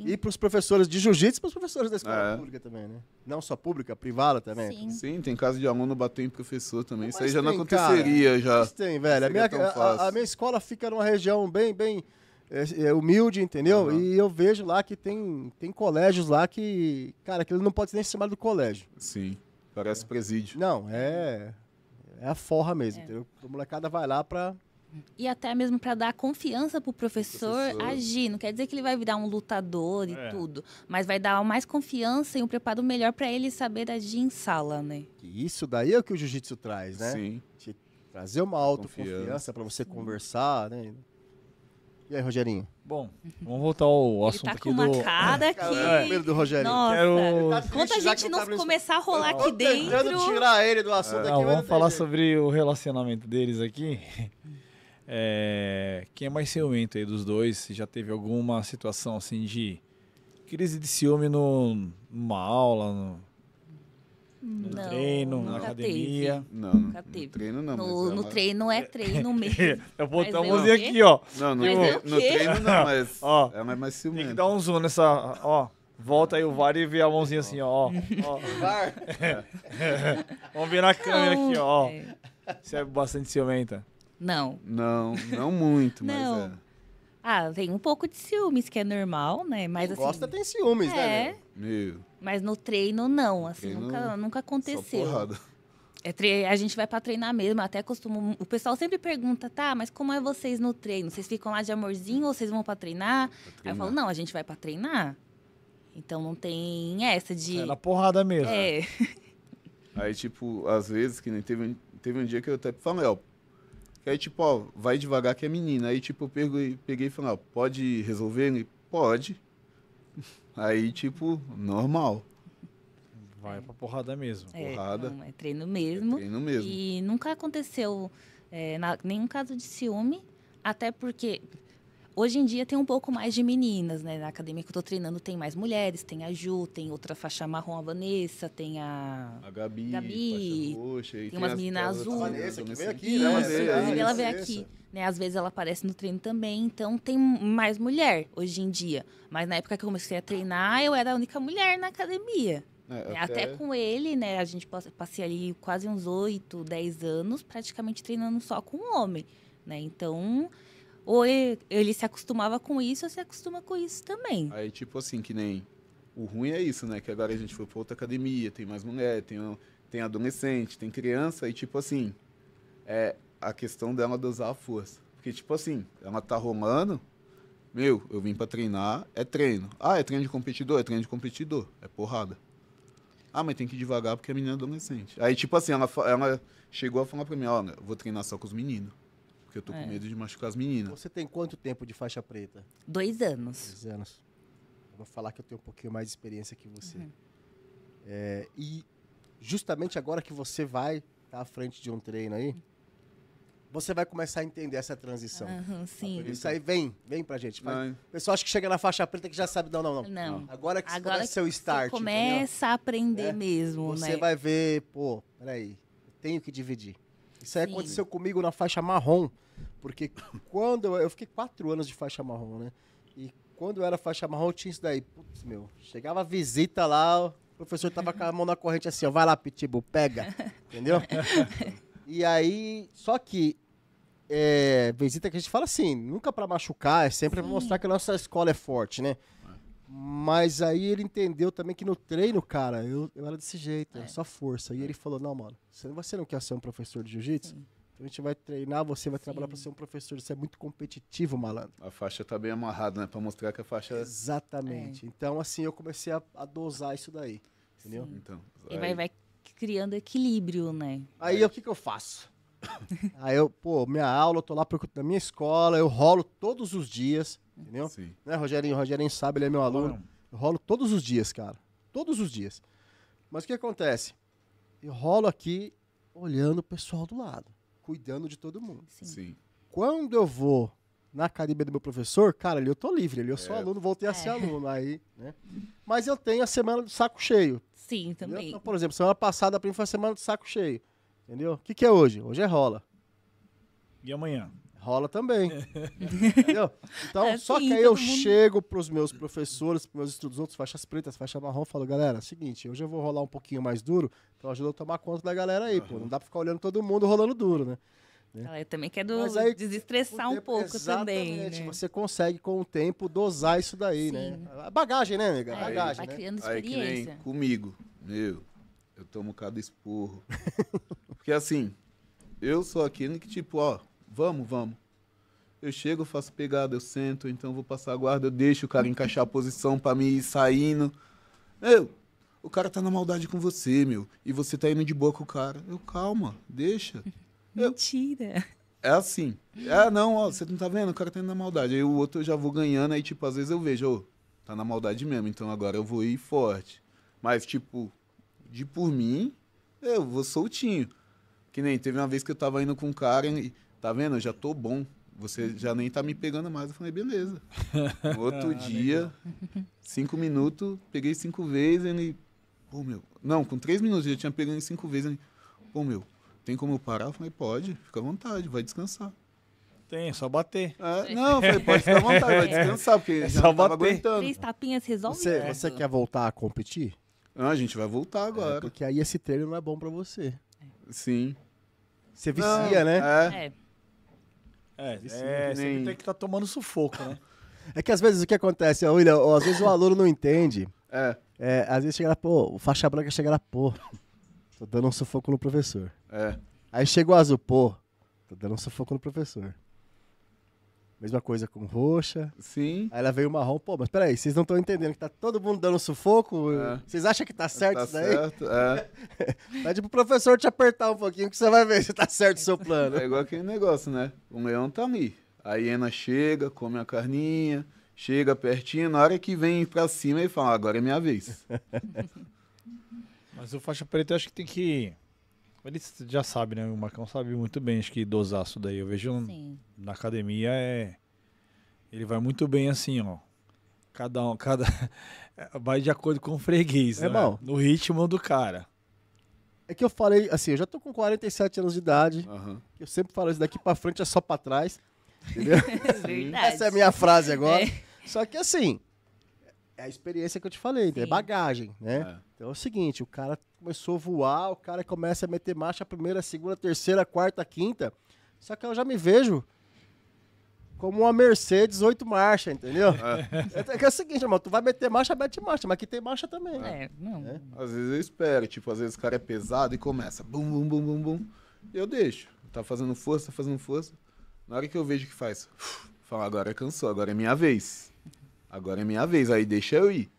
E para os professores de jiu-jitsu e para os professores da escola é. pública também, né? Não só pública, privada também. Sim, Sim tem caso de aluno bater em professor também. Mas Isso aí já tem, não aconteceria, cara. já. tem, velho. A minha, é a, a minha, escola fica numa região bem, bem é, é humilde, entendeu? Uhum. E eu vejo lá que tem, tem colégios lá que, cara, aquilo não pode ser nem chamado do colégio. Sim, parece presídio. Não, é, é a forra mesmo, é. entendeu? A molecada vai lá para e até mesmo para dar confiança para o professor agir. Não quer dizer que ele vai virar um lutador e é. tudo, mas vai dar mais confiança e um preparo melhor para ele saber agir em sala, né? Isso daí é o que o jiu-jitsu traz, né? Sim. trazer uma autoconfiança para você conversar, né? E aí, Rogerinho? Bom, vamos voltar ao assunto ele tá com uma do. Cara aqui. Primeiro do Rogerinho. Nossa. Quero... Tá Quanto a gente não começar a rolar aqui dentro. Tentando tirar ele do assunto é, aqui. Não, vamos falar sobre o relacionamento deles aqui. É, quem é mais ciumento aí dos dois? já teve alguma situação assim de crise de ciúme no, numa aula, no, no não, treino, na academia. Teve. Não, nunca teve. No treino não. No, é no ela... treino é treino mesmo. eu vou botar a é mãozinha aqui, ó. Não, no, é no treino não, mas ó, é mais, mais ciumento. Tem que dar um zoom nessa, ó. Volta aí o VAR e vê a mãozinha assim, ó. ó. VAR? Vamos ver na câmera aqui, ó. Você é bastante ciumenta. Não. Não, não muito, não. mas é. Ah, tem um pouco de ciúmes, que é normal, né? Mas, Quem assim, gosta tem ciúmes, né, é, né? Meu. Mas no treino, não. Assim, treino, nunca, nunca aconteceu. Só porrada. É tre... A gente vai para treinar mesmo, até costumo. O pessoal sempre pergunta, tá, mas como é vocês no treino? Vocês ficam lá de amorzinho ou vocês vão para treinar? treinar? Aí eu falo, não, a gente vai para treinar. Então não tem essa de. É na porrada mesmo. É. Aí, tipo, às vezes, que nem teve, teve um dia que eu até falei, ó, que aí, tipo, ó, vai devagar que é menina. Aí, tipo, eu peguei, peguei e falei, ó, pode resolver? Ele, pode. Aí, tipo, normal. Vai pra porrada mesmo. É, porrada. Não, é treino mesmo. É treino mesmo. E nunca aconteceu é, na, nenhum caso de ciúme, até porque Hoje em dia tem um pouco mais de meninas, né? Na academia que eu tô treinando tem mais mulheres, tem a Ju, tem outra faixa marrom, a Vanessa, tem a. A Gabi, Gabi roxa, tem, tem, umas meninas azul. A Vanessa, que vem aqui, né? Isso, ela vem aqui. Né? Às vezes ela aparece no treino também, então tem mais mulher hoje em dia. Mas na época que eu comecei a treinar, eu era a única mulher na academia. É, né? até... até... com ele, né? A gente passei ali quase uns 8, 10 anos praticamente treinando só com um homem, né? Então, ou ele, se acostumava com isso, ou se acostuma com isso também. Aí, tipo assim, que nem. O ruim é isso, né? Que agora a gente foi pra outra academia, tem mais mulher, tem, tem adolescente, tem criança, e tipo assim. É a questão dela dosar a força. Porque, tipo assim, ela tá rolando, meu, eu vim pra treinar, é treino. Ah, é treino de competidor? É treino de competidor. É porrada. Ah, mas tem que ir devagar porque a menina é adolescente. Aí, tipo assim, ela, ela chegou a falar pra mim, olha, vou treinar só com os meninos porque eu tô é. com medo de machucar as meninas. Você tem quanto tempo de faixa preta? Dois anos. Dois anos. Eu vou falar que eu tenho um pouquinho mais de experiência que você. Uhum. É, e justamente agora que você vai estar tá à frente de um treino aí, você vai começar a entender essa transição. Uhum, sim. Ah, isso aí vem, vem pra gente. Vai. Pessoal acho que chega na faixa preta que já sabe, não, não, não. não. Agora que Agora começa seu start. começa entendeu? a aprender é? mesmo, você né? vai ver, pô, peraí, eu tenho que dividir. Isso aí sim. aconteceu comigo na faixa marrom. Porque quando. Eu fiquei quatro anos de faixa marrom, né? E quando eu era faixa marrom, tinha isso daí. Putz, meu. Chegava a visita lá, o professor tava com a mão na corrente assim, ó, vai lá, Pitibu, pega. Entendeu? e aí. Só que. É, visita que a gente fala assim, nunca para machucar, é sempre para mostrar que a nossa escola é forte, né? Mas aí ele entendeu também que no treino, cara, eu, eu era desse jeito, é. só força. E é. ele falou: Não, mano, você não quer ser um professor de jiu-jitsu? Então a gente vai treinar, você vai Sim. trabalhar para ser um professor, isso é muito competitivo, malandro. A faixa está bem amarrada, né? Para mostrar que a faixa é Exatamente. É. Então assim, eu comecei a, a dosar isso daí, entendeu? Sim. Então, E vai, vai criando equilíbrio, né? Aí o que que eu faço? aí eu, pô, minha aula, eu tô lá na minha escola, eu rolo todos os dias, entendeu? Sim. Né, Rogerinho? Rogerinho sabe, ele é meu aluno. Eu rolo todos os dias, cara. Todos os dias. Mas o que acontece? Eu rolo aqui olhando o pessoal do lado cuidando de todo mundo. Sim. Sim. Quando eu vou na academia do meu professor, cara, ali eu tô livre, ali eu sou é. aluno, voltei a ser é. aluno aí, né? Mas eu tenho a semana do saco cheio. Sim, também. Então, por exemplo, semana passada para mim foi a semana do saco cheio, entendeu? O que, que é hoje? Hoje é rola. E amanhã? rola também. Entendeu? Então, é, só sim, que aí eu mundo... chego pros meus professores, pros meus estudos outros, faixas pretas, faixa marrom, falo, galera, é seguinte, hoje eu vou rolar um pouquinho mais duro, então ajuda a tomar conta da galera aí, uhum. pô. Não dá para ficar olhando todo mundo rolando duro, né? né? Ah, eu também quero do, aí, desestressar tempo, um pouco também. Né? Você consegue, com o tempo, dosar isso daí, né? Sim. né? Bagagem, né, amiga? É, Bagagem. Vai né? criando experiência. Aí comigo, meu, eu tomo cada esporro. Porque assim, eu sou aquele que, tipo, ó, Vamos, vamos. Eu chego, faço pegada, eu sento, então vou passar a guarda, eu deixo o cara encaixar a posição para mim ir saindo. Eu, o cara tá na maldade com você, meu. E você tá indo de boa com o cara. Eu, calma, deixa. Eu, Mentira. é assim. É, não, ó, você não tá vendo? O cara tá indo na maldade. Aí o outro eu já vou ganhando, aí, tipo, às vezes eu vejo, ô, tá na maldade mesmo, então agora eu vou ir forte. Mas, tipo, de por mim, eu vou soltinho. Que nem teve uma vez que eu tava indo com um cara e Tá vendo? Eu já tô bom. Você já nem tá me pegando mais. Eu falei, beleza. outro ah, dia, cinco minutos, peguei cinco vezes, ele. Pô, meu. Não, com três minutos eu já tinha pegado cinco vezes. Ele, Pô, meu, tem como eu parar? Eu falei, pode, fica à vontade, vai descansar. Tem, é só bater. É, não, falei, pode ficar à vontade, vai é. descansar, porque é já não tava bater. aguentando. Três tapinhas resolve você, você quer voltar a competir? não ah, a gente vai voltar é, agora. É, porque aí esse treino não é bom para você. Sim. Você vicia, não, né? É. é. É, sim, é sempre é tem que estar tá tomando sufoco, né? É que às vezes o que acontece, William, às vezes o aluno não entende. É. é às vezes chega lá, pô, o faixa branca chega lá, pô, tô dando um sufoco no professor. É. Aí chega o azul, pô, tô dando um sufoco no professor. Mesma coisa com roxa. Sim. Aí ela veio marrom. Pô, mas peraí, vocês não estão entendendo que tá todo mundo dando sufoco? É. Vocês acham que tá, tá certo tá isso daí? Certo, é. Pede pro professor te apertar um pouquinho que você vai ver se tá certo o seu plano. É igual aquele negócio, né? O leão tá ali. A hiena chega, come a carninha, chega pertinho. Na hora que vem pra cima, e fala: agora é minha vez. mas o faixa preta eu acho que tem que ele já sabe, né? O Marcão sabe muito bem, acho que dosar isso daí. Eu vejo Sim. na academia é. Ele vai muito bem assim, ó. Cada um, cada. vai de acordo com o freguês, é né? Bom. No ritmo do cara. É que eu falei, assim, eu já tô com 47 anos de idade. Uhum. Eu sempre falo isso daqui pra frente é só pra trás. Entendeu? É Essa é a minha frase agora. É. Só que assim, é a experiência que eu te falei, né? Sim. é bagagem, né? É. Então é o seguinte, o cara começou a voar, o cara começa a meter marcha primeira, segunda, terceira, quarta, quinta. Só que eu já me vejo como uma Mercedes 8 marcha, entendeu? É, é, é, é o seguinte, irmão, tu vai meter marcha, mete marcha, mas aqui tem marcha também. É, né? não. É. Às vezes eu espero, tipo, às vezes o cara é pesado e começa bum, bum, bum, bum, bum. Eu deixo. Tá fazendo força, tá fazendo força. Na hora que eu vejo que faz, fala, agora cansou, agora é minha vez agora é minha vez, aí deixa eu ir.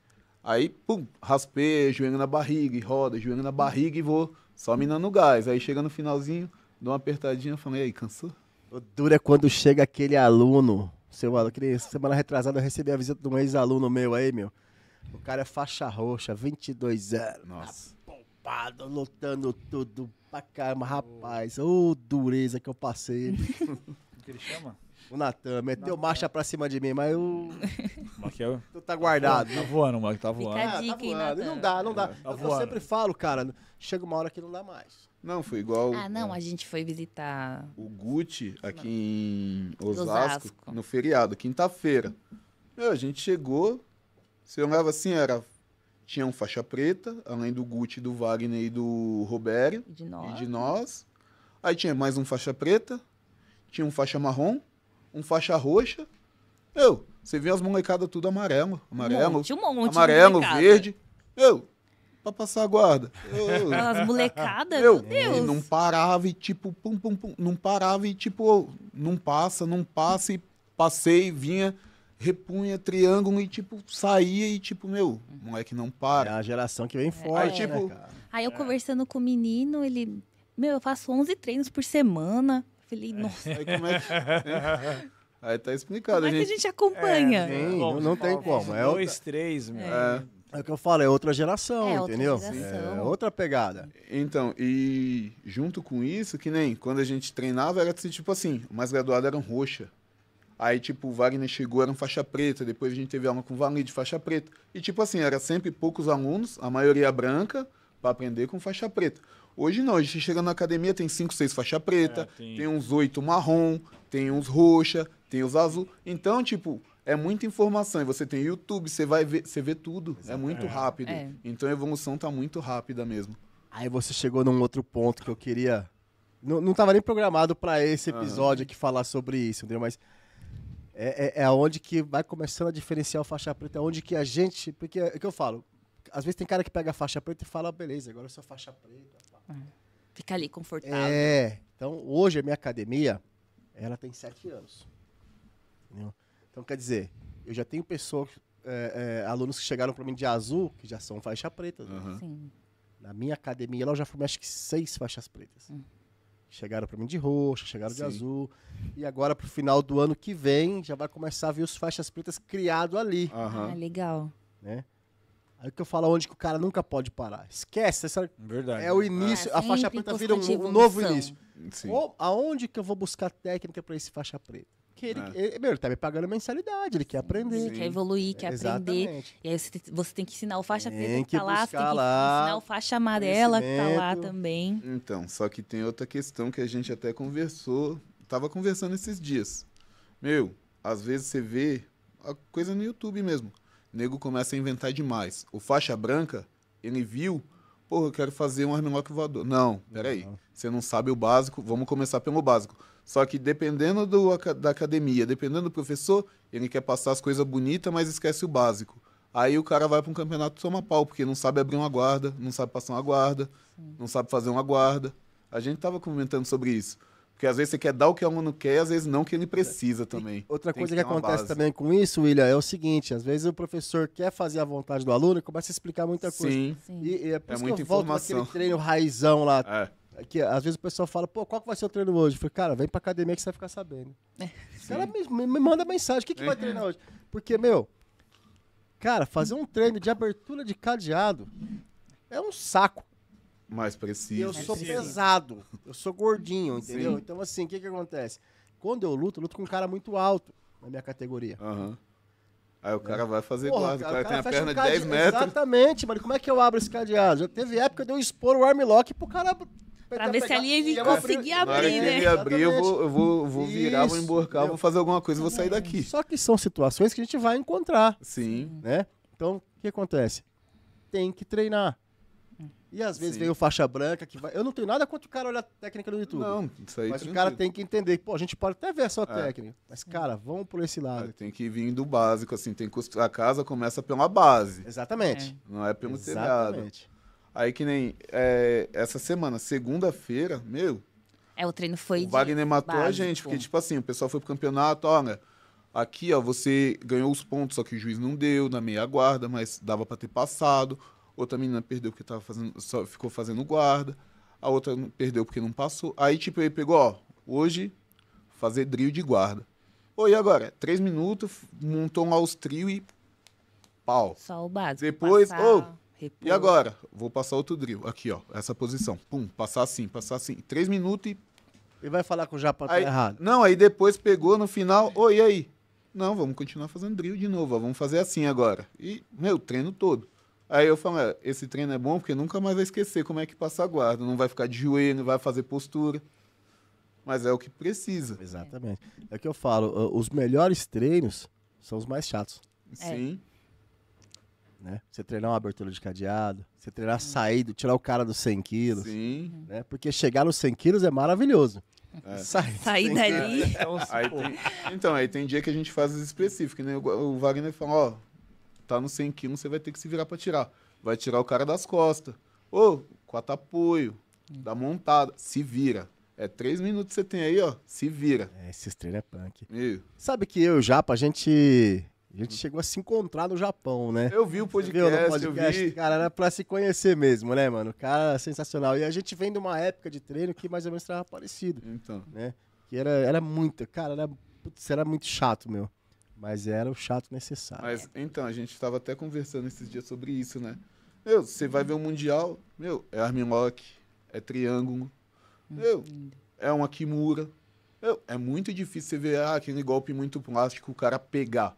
Aí, pum, raspei, joelho na barriga, e roda, joelho na barriga e vou só minando gás. Aí chega no finalzinho, dou uma apertadinha, falei, aí, cansou? O duro é quando chega aquele aluno, seu aluno, aquele, semana retrasada eu recebi a visita de um ex-aluno meu aí, meu. O cara é faixa roxa, 22 anos. Nossa. Apompado, lutando tudo pra caramba, rapaz. Ô, oh, dureza que eu passei. O que ele chama? O Natan meteu marcha pra cima de mim, mas o. Tu tá guardado. Tá voando, Mark, tá, ah, tá voando. Fica a dica, hein, Não dá, não dá. É, tá eu, eu sempre falo, cara, chega uma hora que não dá mais. Não, foi igual. Ah, não, a gente foi visitar. O Gucci aqui não. em Osasco, Osasco, no feriado, quinta-feira. A gente chegou, você olhava assim, era tinha um faixa preta, além do Gucci, do Wagner e do Robério. E de nós. E de nós. Aí tinha mais um faixa preta, tinha um faixa marrom, um faixa roxa. Eu, você vê as molecadas tudo amarelo, amarelo, um monte, um monte amarelo, verde. Eu, pra passar a guarda. Eu, as molecadas, meu Deus. E não parava e tipo, pum, pum, pum, não parava e tipo, não passa, não passa e passei, vinha, repunha, triângulo e tipo, saía e tipo, meu, moleque não para. É a geração que vem forte, é. Aí, né, tipo, né, Aí eu é. conversando com o menino, ele, meu, eu faço 11 treinos por semana. Falei, é. nossa. Aí como é que... Né? Aí tá explicado. Como a gente... é que a gente acompanha? É, Sim, não, não tem como. É dois, três, é. meu. É. é. o que eu falo, é outra geração, é entendeu? Outra geração. É outra pegada. Então, e junto com isso, que nem quando a gente treinava, era assim, tipo assim, mais graduado eram roxa. Aí, tipo, o Wagner chegou, era um faixa preta. Depois a gente teve aula com o de faixa preta. E, tipo assim, era sempre poucos alunos, a maioria branca, para aprender com faixa preta. Hoje não, a gente chega na academia, tem 5, 6 faixa preta, é, tem... tem... uns 8 marrom, tem uns roxa, tem os azul. Então, tipo, é muita informação. E você tem YouTube, você vai ver, você vê tudo. É Exato. É muito rápido. É. Então a evolução tá muito rápida mesmo. Aí você chegou num outro ponto que eu queria. Não, não tava nem programado para esse episódio uhum. aqui falar sobre isso, entendeu? Mas é, é, é onde que vai começando a diferenciar o faixa preta, é onde que a gente. Porque é o que eu falo. Às vezes tem cara que pega a faixa preta e fala, ah, beleza, agora eu sou faixa preta. Fica ali confortável. É. Então, hoje a minha academia, ela tem sete anos. Entendeu? Então, quer dizer, eu já tenho pessoas, é, é, alunos que chegaram para mim de azul, que já são faixa preta. Uhum. Na minha academia, lá eu já formei acho que seis faixas pretas. Uhum. Chegaram para mim de roxo, chegaram Sim. de azul. E agora, para o final do ano que vem, já vai começar a ver os faixas pretas criado ali. Uhum. Ah, legal. Né? Aí que eu falo onde que o cara nunca pode parar. Esquece. Essa Verdade. É o início. É, a faixa preta vira um, um novo início. Sim. aonde que eu vou buscar técnica para esse faixa preta? Que ele, é. ele, ele tá me pagando mensalidade, ele quer aprender. Ele quer evoluir, quer Exatamente. aprender. E aí você, você tem que ensinar o faixa preta que, tá que tá lá, você tem que ensinar o faixa amarela que tá lá também. Então, só que tem outra questão que a gente até conversou, tava conversando esses dias. Meu, às vezes você vê a coisa no YouTube mesmo o nego começa a inventar demais. O faixa branca, ele viu, pô, eu quero fazer um armilóquio voador. Não, peraí, você não sabe o básico, vamos começar pelo básico. Só que dependendo do, da academia, dependendo do professor, ele quer passar as coisas bonitas, mas esquece o básico. Aí o cara vai para um campeonato e toma pau, porque não sabe abrir uma guarda, não sabe passar uma guarda, Sim. não sabe fazer uma guarda. A gente estava comentando sobre isso. Porque às vezes você quer dar o que o aluno quer, às vezes não o que ele é. precisa também. Outra Tem coisa que, que acontece também com isso, William, é o seguinte: às vezes o professor quer fazer a vontade do aluno e começa a explicar muita coisa. Sim. Sim. E, e é por é isso que eu volto naquele treino raizão lá. É que às vezes o pessoal fala, pô, qual que vai ser o treino hoje? Eu falei, cara, vem pra academia que você vai ficar sabendo. É. O cara me, me, me, manda mensagem, o que, que vai é. treinar hoje? Porque, meu, cara, fazer um treino de abertura de cadeado é um saco mais preciso. eu sou é pesado, eu sou gordinho, entendeu? Sim. Então, assim, o que, que acontece? Quando eu luto, eu luto com um cara muito alto na minha categoria. Uhum. Aí o né? cara é. vai fazer Porra, quase, o cara, o cara tem a perna de 10 metros. Exatamente, mano. Como é que eu abro esse cadeado? Já teve época de eu expor o armlock pro cara. Pra ver se ali ele conseguia abrir, abrir, né? Se ele abrir, eu vou, eu vou, vou virar, vou emborcar, vou fazer alguma coisa, vou sair daqui. Só que são situações que a gente vai encontrar. Sim. Né? Então, o que acontece? Tem que treinar. E às vezes Sim. vem o faixa branca que vai. Eu não tenho nada contra o cara olhar a técnica no YouTube. Não, isso aí. Mas tranquilo. o cara tem que entender. Pô, a gente pode até ver a é. técnica. Mas, cara, vamos por esse lado. É, tem que vir do básico, assim. Tem que... A casa começa pela base. Exatamente. É. Não é pelo telhado. Exatamente. Aí que nem é, essa semana, segunda-feira, meu. É, o treino foi. O Wagner matou básico. a gente, porque, tipo assim, o pessoal foi pro campeonato, olha. Né, aqui, ó, você ganhou os pontos, só que o juiz não deu na meia guarda, mas dava para ter passado outra menina perdeu porque tava fazendo, só ficou fazendo guarda, a outra perdeu porque não passou. Aí, tipo, ele pegou, ó, hoje fazer drill de guarda. Oi, agora? Três minutos, montou um os trio e. pau. Só o básico. Depois, ô. Oh, e agora? Vou passar outro drill. Aqui, ó. Essa posição. Pum, passar assim, passar assim. Três minutos e. E vai falar com o Japa tá aí, tá errado. Não, aí depois pegou no final. Ô, oh, e aí? Não, vamos continuar fazendo drill de novo. Ó, vamos fazer assim agora. E, meu, treino todo. Aí eu falo, é, esse treino é bom porque nunca mais vai esquecer como é que passa a guarda. Não vai ficar de joelho, não vai fazer postura. Mas é o que precisa. Exatamente. É o que eu falo, os melhores treinos são os mais chatos. É. Sim. É. Né? Você treinar uma abertura de cadeado, você treinar saído, tirar o cara dos 100 quilos. Sim. Uhum. Né? Porque chegar nos 100 quilos é maravilhoso. É. Sair, Sair dali. Que... aí tem... então, aí tem dia que a gente faz os específicos, né? O Wagner fala, ó, tá no 100 quilos, você vai ter que se virar para tirar. Vai tirar o cara das costas. Ô, quatro apoio, hum. dá montada, se vira. É três minutos que você tem aí, ó, se vira. É, esse estrela é punk. E... Sabe que eu e o Japa, a gente a gente chegou a se encontrar no Japão, né? Eu vi o podcast, podcast, eu vi. Cara, era pra se conhecer mesmo, né, mano? cara sensacional. E a gente vem de uma época de treino que mais ou menos estava parecido. Então. Né? Que era, era muito, cara, era, putz, era muito chato, meu. Mas era o chato necessário. Mas, então, a gente estava até conversando esses dias sobre isso, né? Meu, você vai ver o Mundial, meu, é armlock, é triângulo, meu, é uma kimura. Meu, é muito difícil você ver ah, aquele golpe muito plástico, o cara pegar.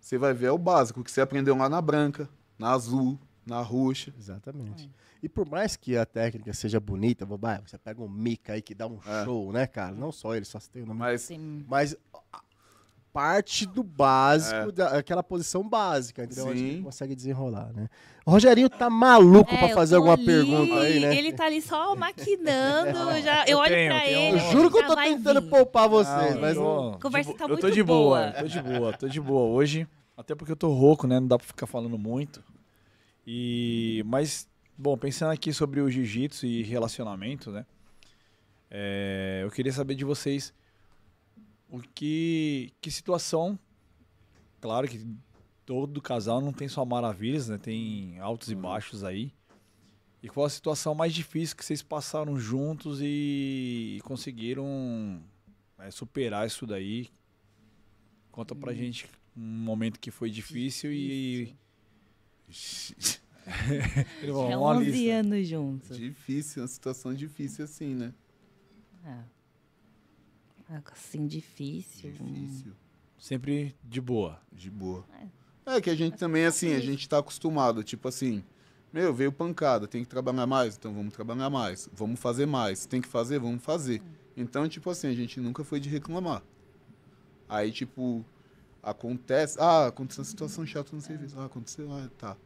Você vai ver é o básico que você aprendeu lá na branca, na azul, na roxa. Exatamente. É. E por mais que a técnica seja bonita, você pega um mica aí que dá um é. show, né, cara? Não só ele, só tem o nome. Mas, mas parte do básico, é. daquela posição básica. Então Sim. gente consegue desenrolar, né? O Rogerinho tá maluco é, pra fazer alguma ali, pergunta aí, né? Ele tá ali só maquinando. eu já, eu, eu olho tenho, pra eu ele. Eu juro que eu tá tô tentando vir. poupar vocês, ah, mas. Tô, conversa tá eu muito eu tô de boa. boa. tô de boa, tô de boa. Hoje, até porque eu tô rouco, né? Não dá pra ficar falando muito. E. Mas, bom, pensando aqui sobre o jiu-jitsu e relacionamento, né? É, eu queria saber de vocês o que, que situação? Claro que todo casal não tem só maravilhas, né? Tem altos uhum. e baixos aí. E qual a situação mais difícil que vocês passaram juntos e, conseguiram é, superar isso daí? Conta pra hum. gente um momento que foi difícil e. Bom, 11 lista. anos juntos. Difícil, uma situação difícil assim, né? É. Assim, difícil. Né? Difícil. Sempre de boa. De boa. É, é que a gente também, é assim, a gente tá acostumado, tipo assim. Meu, veio pancada, tem que trabalhar mais, então vamos trabalhar mais. Vamos fazer mais. Tem que fazer, vamos fazer. É. Então, tipo assim, a gente nunca foi de reclamar. Aí, tipo, acontece. Ah, aconteceu uma situação chata no é. serviço. Ah, aconteceu. Ah, tá.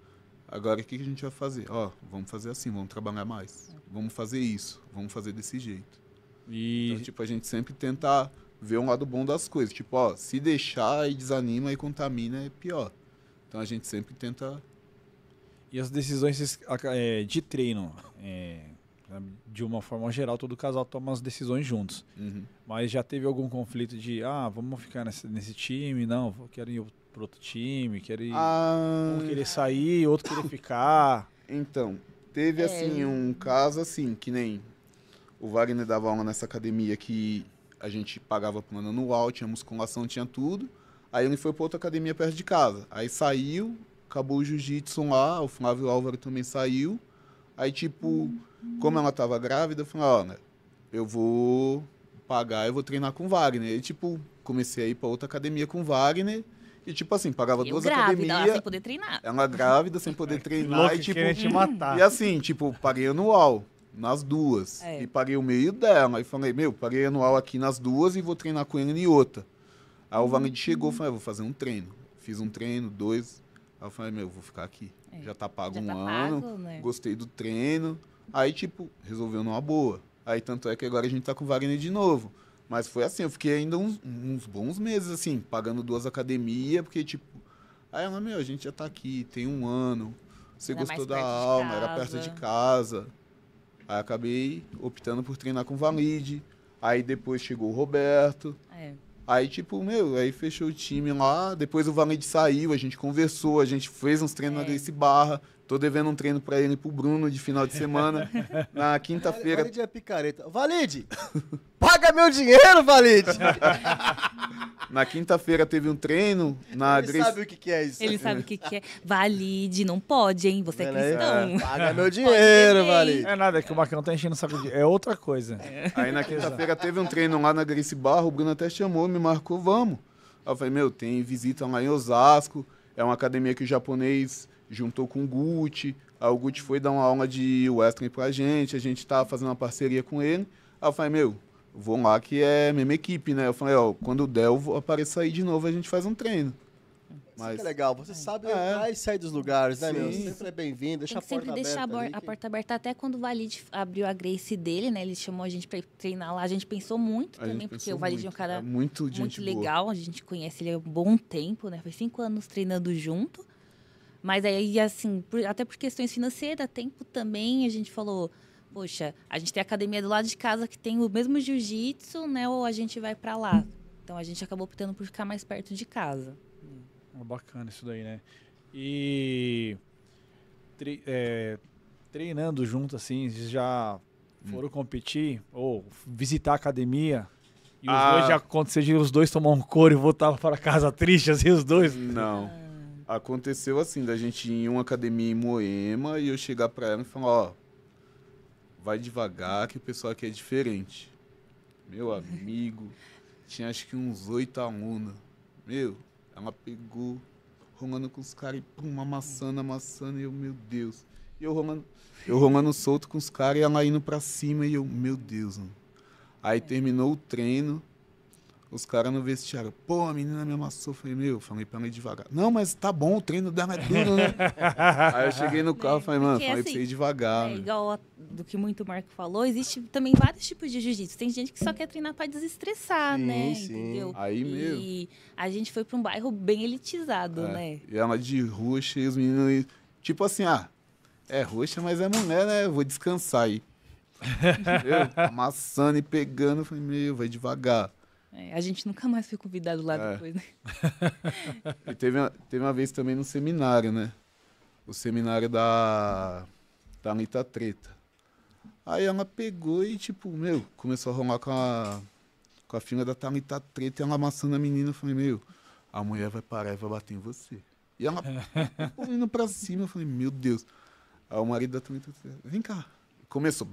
Agora o que, que a gente vai fazer? Ó, vamos fazer assim, vamos trabalhar mais. Vamos fazer isso, vamos fazer desse jeito. E... Então, tipo, a gente sempre tenta ver um lado bom das coisas. Tipo, ó, se deixar e desanima e contamina é pior. Então a gente sempre tenta. E as decisões é, de treino? É, de uma forma geral, todo casal toma as decisões juntos. Uhum. Mas já teve algum conflito de, ah, vamos ficar nesse, nesse time? Não, quero ir para outro time, quero ir. Ah... Um querer sair, outro querer ficar. Então, teve é. assim um caso assim, que nem o Wagner dava aula nessa academia que a gente pagava plano anual, tinha musculação, tinha tudo. Aí ele foi para outra academia perto de casa. Aí saiu, acabou o jiu-jitsu lá, o Flávio Álvaro também saiu. Aí, tipo, como ela tava grávida, eu falei, ó, né, eu vou pagar, eu vou treinar com o Wagner. E, tipo, comecei a ir pra outra academia com o Wagner. E, tipo assim, pagava eu duas academias. Ela sem poder treinar. Ela grávida, sem poder treinar. Louco, e, tipo, te matar. E assim, tipo, paguei anual nas duas. É. E parei o meio dela. E falei, meu, parei anual aqui nas duas e vou treinar com ele em outra. Aí o uhum. Valente chegou e falou, ah, vou fazer um treino. Fiz um treino, dois. Aí eu falei, meu, vou ficar aqui. É. Já tá pago Já um tá ano. Pago, né? Gostei do treino. Aí, tipo, resolveu numa boa. Aí tanto é que agora a gente tá com o Wagner de novo. Mas foi assim, eu fiquei ainda uns, uns bons meses, assim, pagando duas academias, porque, tipo, aí ela, meu, a gente já tá aqui, tem um ano, você era gostou da alma era perto de casa. Aí acabei optando por treinar com o Valide. Aí depois chegou o Roberto. É. Aí, tipo, meu, aí fechou o time lá. Depois o Valide saiu, a gente conversou, a gente fez uns treinos é. nesse barra. Tô devendo um treino para ele e pro Bruno de final de semana. Na quinta-feira. Valide é picareta. Valide! Paga meu dinheiro, Valide! na quinta-feira teve um treino. Na ele sabe o que, que é isso. Ele sabe o que, que é. Valide, não pode, hein? Você é cristão. É. Paga meu dinheiro, Valide. É nada, é que o Marcão tá enchendo o saco de. É outra coisa. É. Aí na quinta-feira teve um treino lá na Grice Barro. O Bruno até chamou, me marcou, vamos. Aí eu falei, meu, tem visita lá em Osasco. É uma academia que o japonês juntou com o Gucci. Aí o Gucci foi dar uma aula de western pra gente, a gente tava fazendo uma parceria com ele. Aí eu falei, meu, vou lá que é mesma equipe, né? Eu falei, ó, quando der eu vou aparecer aí de novo, a gente faz um treino. É Mas... Isso é legal, você sabe é. entrar e sair dos lugares, né, Sim. meu? Sempre é bem-vindo, deixa a porta aberta. Sempre deixar a, porta aberta, até quando o Valide abriu a Grace dele, né? Ele chamou a gente pra treinar lá, a gente pensou muito a também, porque o Valide é um cara é muito, muito legal, boa. a gente conhece ele há um bom tempo, né? Foi cinco anos treinando junto. Mas aí, assim, por, até por questões financeiras, tempo também, a gente falou, poxa, a gente tem academia do lado de casa que tem o mesmo jiu-jitsu, né? Ou a gente vai para lá. Então a gente acabou optando por ficar mais perto de casa. Hum, é bacana isso daí, né? E tre é, treinando junto, assim, já hum. foram hum. competir ou visitar a academia? E os ah. dois já aconteceu de os dois tomar um couro e voltar para casa triste, assim, os dois? Não aconteceu assim, da gente ir em uma academia em Moema e eu chegar pra ela e falar, ó, vai devagar que o pessoal aqui é diferente. Meu amigo, tinha acho que uns oito alunos. Meu, ela pegou, rolando com os caras e pum, amassando, amassando, e eu, meu Deus. E eu rolando, eu rolando solto com os caras e ela indo pra cima e eu, meu Deus, mano. Aí terminou o treino, os caras no vestiário, pô, a menina me amassou. Falei, meu, falei pra ela ir devagar. Não, mas tá bom, o treino dela é duro, né? Aí eu cheguei no carro e falei, mano, falei assim, pra ir devagar. É né? igual a, do que muito o Marco falou, existe também vários tipos de jiu-jitsu. Tem gente que só quer treinar pra desestressar, sim, né? Sim, Entendeu? Aí mesmo. E a gente foi pra um bairro bem elitizado, é. né? E ela de roxa e os meninos... Tipo assim, ah, é roxa, mas é mulher, né? Vou descansar aí. amassando e pegando, foi falei, meu, vai devagar. É, a gente nunca mais foi convidado lá é. depois, né? e teve uma, teve uma vez também no seminário, né? O seminário da, da Anitta Treta. Aí ela pegou e, tipo, meu, começou a rolar com a, com a filha da Thalita Treta e ela amassando a menina. Eu falei, meu, a mulher vai parar e vai bater em você. E ela indo pra cima, eu falei, meu Deus. Aí o marido da Thalita, vem cá, começou.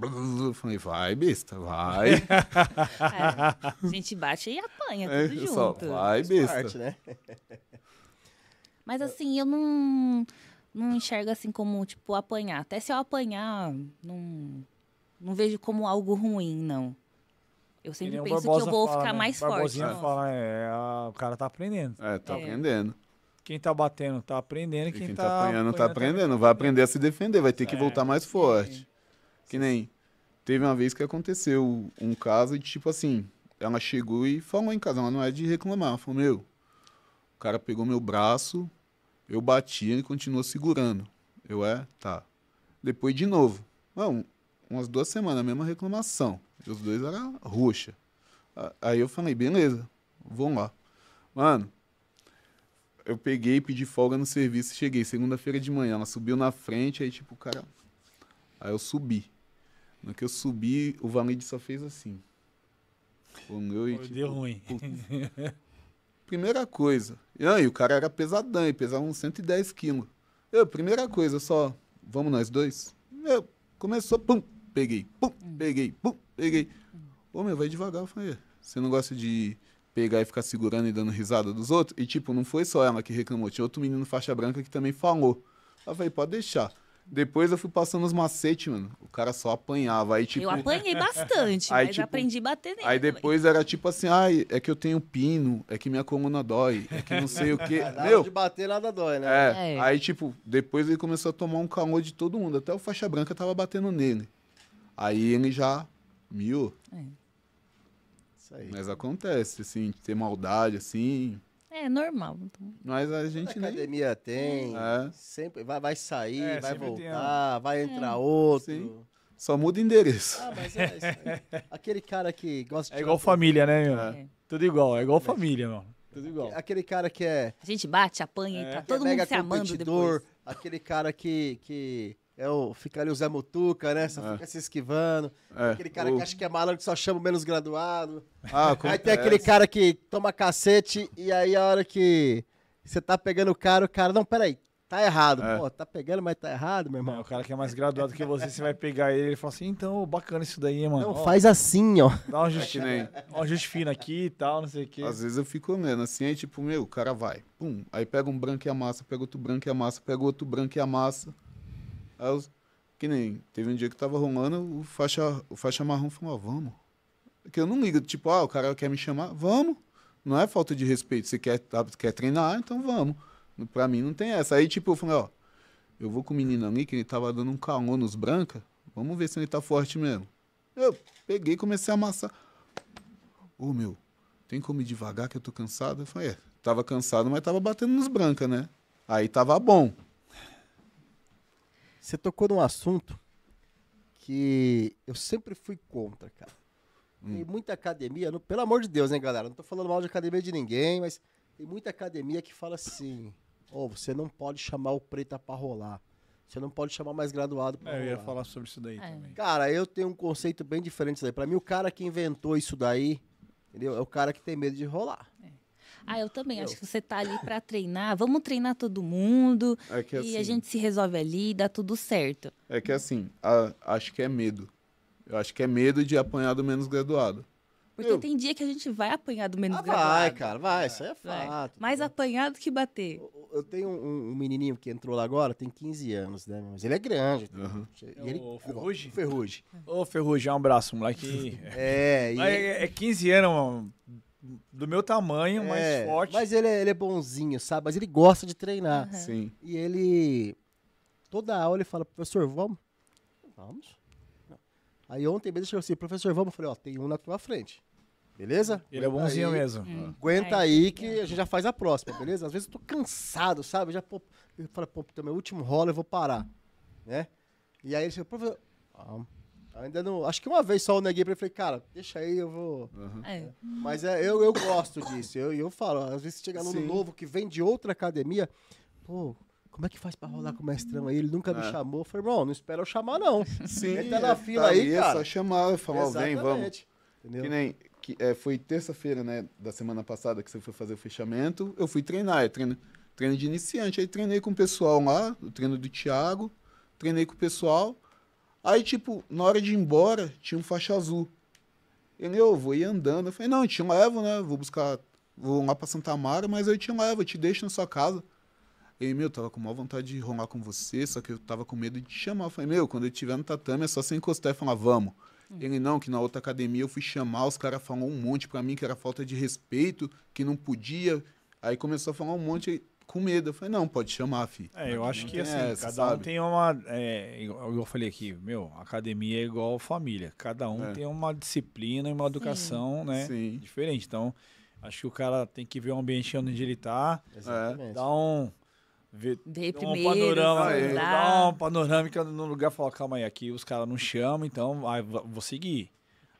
Eu falei, vai, besta, vai. É, a gente bate e apanha é, tudo é, junto. Só, vai, besta. Parte, né? Mas assim, eu não, não enxergo assim como, tipo, apanhar. Até se eu apanhar, não, não vejo como algo ruim, não. Eu sempre é penso que eu vou fala, ficar né? mais Barbosinha forte. Fala, é, a, o cara tá aprendendo. É, tá é. aprendendo. Quem tá batendo tá aprendendo, quem, quem tá, tá apanhando, tá apanhando tá aprendendo. Tá aprendendo. Vai aprender a se defender, vai ter que é. voltar mais forte. Que nem teve uma vez que aconteceu um caso de tipo assim, ela chegou e falou em casa, ela não é de reclamar, ela falou: "Meu, o cara pegou meu braço, eu bati, ele continuou segurando". Eu é, tá. Depois de novo. Não, ah, umas duas semanas a mesma reclamação. E os dois era roxa. Aí eu falei: "Beleza, vamos lá". Mano, eu peguei, pedi folga no serviço, cheguei segunda-feira de manhã, ela subiu na frente, aí tipo, cara Aí eu subi. No é que eu subi, o Valide só fez assim. Olhou e. Tipo, deu ruim. primeira coisa. Eu, e o cara era pesadão, ele pesava uns 110 quilos. Eu, primeira coisa, só. Vamos nós dois? Eu, começou, pum, peguei, pum, peguei, pum, peguei. Ô, meu, vai devagar. Eu falei, é, você não gosta de pegar e ficar segurando e dando risada dos outros? E, tipo, não foi só ela que reclamou, tinha outro menino faixa branca que também falou. Eu falei, pode deixar. Depois eu fui passando os macetes, mano. O cara só apanhava. Aí, tipo... Eu apanhei bastante, aí, mas tipo... aprendi a bater nele. Aí depois era tipo assim, ai, ah, é que eu tenho pino, é que minha coluna dói, é que não sei o quê. Nada Meu, de bater nada dói, né? É. é. Aí, tipo, depois ele começou a tomar um calor de todo mundo. Até o faixa branca tava batendo nele. Aí ele já miou. É. Isso aí. Mas acontece, assim, ter maldade, assim. É normal. Então. Mas a gente a nem... academia tem, é. sempre vai, vai sair, é, vai voltar, tem. vai é. entrar é. outro. Sim. Só muda o endereço. Ah, mas é isso aí. Aquele cara que gosta de. É igual família, né, meu? É. Tudo igual, é igual família, mano. Tudo igual. Aquele cara que é. A gente bate, apanha é. e tá é todo mundo se amando depois. Aquele cara que, que é o, fica ali o Zé Mutuca, né? Só é. fica se esquivando. É. Aquele cara o... que acha que é malandro que só chama menos graduado. Ah, aí tem aquele cara que toma cacete e aí a hora que você tá pegando o cara, o cara, não, peraí, tá errado. É. Pô, tá pegando, mas tá errado, meu irmão. Não, o cara que é mais graduado que você, você vai pegar ele e ele fala assim, então, bacana isso daí, mano. Não, ó, faz assim, ó. Dá um é nem um justifina aqui e tal, não sei o quê. Às vezes eu fico olhando assim, aí tipo, meu, o cara vai, pum. Aí pega um branco e amassa, pega outro branco e amassa, pega outro branco e amassa. Aí, que nem, teve um dia que tava rolando, o faixa, o faixa marrom falou, ó, ah, vamos. É que eu não ligo, tipo, ah, o cara quer me chamar, vamos. Não é falta de respeito, você quer, tá, quer treinar, então vamos. Pra mim não tem essa. Aí, tipo, eu falei, ó, eu vou com o menino ali, que ele tava dando um calor nos branca, vamos ver se ele tá forte mesmo. Eu peguei e comecei a amassar. Ô, oh, meu, tem como ir devagar que eu tô cansado? Eu falei, é, tava cansado, mas tava batendo nos branca, né? Aí tava bom. Você tocou num assunto que eu sempre fui contra, cara. Hum. Tem muita academia, no, pelo amor de Deus, hein, galera? Não tô falando mal de academia de ninguém, mas tem muita academia que fala assim: "Ou oh, você não pode chamar o preta para rolar. Você não pode chamar mais graduado pra é, rolar. Eu ia falar sobre isso daí é. também. Cara, eu tenho um conceito bem diferente daí. Pra mim, o cara que inventou isso daí, entendeu? É o cara que tem medo de rolar. É. Ah, eu também. Eu. Acho que você tá ali para treinar. Vamos treinar todo mundo. É que, e assim, a gente se resolve ali e dá tudo certo. É que assim, a, acho que é medo. Eu acho que é medo de apanhar do menos graduado. Porque eu. tem dia que a gente vai apanhar do menos ah, graduado. Vai, cara, vai. Isso aí é fato. Vai. Mais apanhado que bater. Eu, tenho um, um, menininho que entrou lá agora, tem 15 anos, né? Mas ele é grande. Uhum. E ele, o Ferruge. Ferruge. Ô, Ferruge, um abraço, moleque. é, e... é, é 15 anos, mano do meu tamanho, mais é, forte. Mas ele é, ele é bonzinho, sabe? Mas ele gosta de treinar. Uhum. Sim. E ele. Toda aula ele fala, professor, vamos? Vamos. Aí ontem mesmo chegou assim, professor, vamos? Eu falei, ó, tem um na tua frente. Beleza? Ele é Aguenta é bonzinho aí. mesmo. Hum. Aguenta é, aí que a gente já faz a próxima, beleza? Às vezes eu tô cansado, sabe? Eu já, pô, eu falo, pô, meu último rolo, eu vou parar. Né? E aí ele chegou, professor, vamos. Ainda não. Acho que uma vez só eu neguei pra ele falei, cara, deixa aí, eu vou. Uhum. É. Mas é, eu, eu gosto disso. Eu, eu falo, às vezes chega aluno Sim. novo que vem de outra academia, pô, como é que faz pra rolar com o mestrão aí? Ele nunca é. me chamou. Eu falei, irmão, não espera eu chamar, não. Sim. Ele tá na fila tá aí, é cara. É só chamar e falar, vem, vamos. Entendeu? Que nem, que, é, foi terça-feira, né, da semana passada que você foi fazer o fechamento. Eu fui treinar, eu treino, treino de iniciante. Aí treinei com o pessoal lá, o treino do Thiago. Treinei com o pessoal. Aí, tipo, na hora de ir embora, tinha um faixa azul. Ele, eu vou ir andando. Eu falei, não, eu te levo, né? Vou buscar, vou lá pra Santa Mara, mas eu te levo, eu te deixo na sua casa. Ele, meu, tava com maior vontade de rolar com você, só que eu tava com medo de te chamar. Eu falei, meu, quando eu estiver no tatame, é só você encostar e falar, vamos. Ele, não, que na outra academia eu fui chamar, os caras falaram um monte pra mim que era falta de respeito, que não podia. Aí começou a falar um monte com medo. Eu falei, não, pode chamar, fi. É, eu acho que assim, essa, cada sabe? um tem uma. É, igual eu falei aqui, meu, academia é igual família. Cada um é. tem uma disciplina e uma educação, né? Sim. Diferente. Então, acho que o cara tem que ver o ambiente onde ele tá. Exatamente. Dar um. Ver, ver primeiro, um panorama, é. dar uma panorâmica no lugar e falar, calma aí, aqui os caras não chamam, então ah, vou seguir.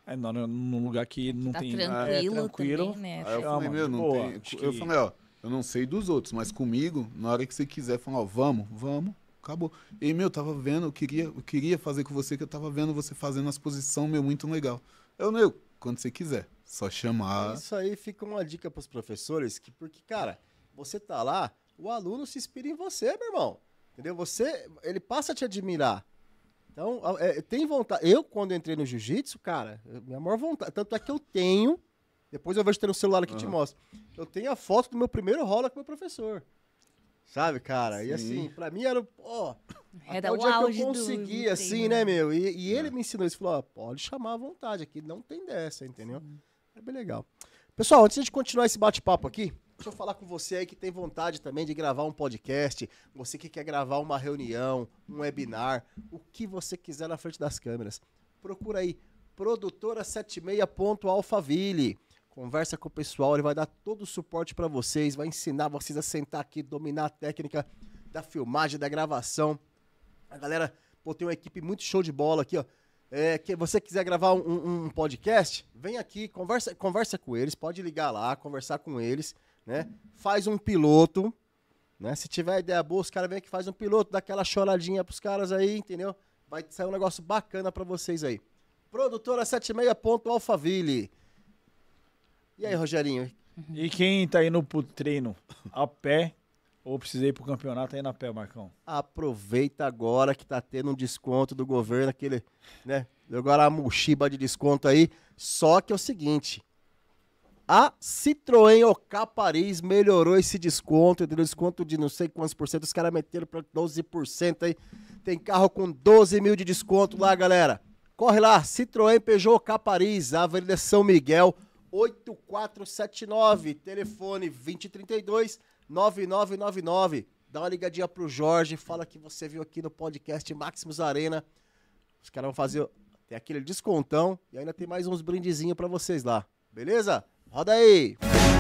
É, num lugar que tá não tá tem. Tranquilo, é, é tranquilo. Também, né? Aí eu falei, meu, não Boa, tem. Eu que... falei, ó. Eu não sei dos outros, mas comigo, na hora que você quiser falar, ó, vamos, vamos, acabou. E, meu, eu tava vendo, eu queria, eu queria fazer com você, que eu tava vendo você fazendo as posições, meu, muito legal. Eu, meu, quando você quiser, só chamar. É isso aí fica uma dica pros professores, que porque, cara, você tá lá, o aluno se inspira em você, meu irmão. Entendeu? Você, ele passa a te admirar. Então, é, é tem vontade. Eu, quando entrei no jiu-jitsu, cara, é minha maior vontade. Tanto é que eu tenho depois eu vejo ter um celular aqui uhum. te mostro. Eu tenho a foto do meu primeiro rola com o meu professor. Sabe, cara? Sim. E assim, pra mim era, ó, é até o dia é que eu consegui, do... assim, né, meu? E, e ele é. me ensinou isso, falou, ó, pode chamar à vontade aqui, não tem dessa, entendeu? Sim. É bem legal. Pessoal, antes de continuar esse bate-papo aqui, deixa eu falar com você aí que tem vontade também de gravar um podcast, você que quer gravar uma reunião, um webinar, o que você quiser na frente das câmeras. Procura aí, produtora76.alfaville conversa com o pessoal, ele vai dar todo o suporte para vocês, vai ensinar vocês a sentar aqui, dominar a técnica da filmagem, da gravação. A galera, pô, tem uma equipe muito show de bola aqui, ó. É, que você quiser gravar um, um, podcast, vem aqui, conversa, conversa com eles, pode ligar lá, conversar com eles, né? Faz um piloto, né? Se tiver ideia boa, os caras vêm aqui, faz um piloto, dá aquela choradinha pros caras aí, entendeu? Vai sair um negócio bacana para vocês aí. Produtora 76.alfaville. E aí, Rogerinho? E quem tá indo pro treino a pé ou precisei ir pro campeonato aí na pé, Marcão? Aproveita agora que tá tendo um desconto do governo, aquele, né? Agora a mochiba de desconto aí. Só que é o seguinte, a Citroën OK Paris melhorou esse desconto, deu desconto de não sei quantos por cento, os caras meteram para 12% aí. Tem carro com 12 mil de desconto lá, galera. Corre lá, Citroën Peugeot OK Paris, Avenida São Miguel, 8479, telefone 2032 9999. Dá uma ligadinha pro Jorge, fala que você viu aqui no podcast Maximus Arena. Os caras vão fazer tem aquele descontão e ainda tem mais uns brindezinhos para vocês lá. Beleza? Roda aí. Música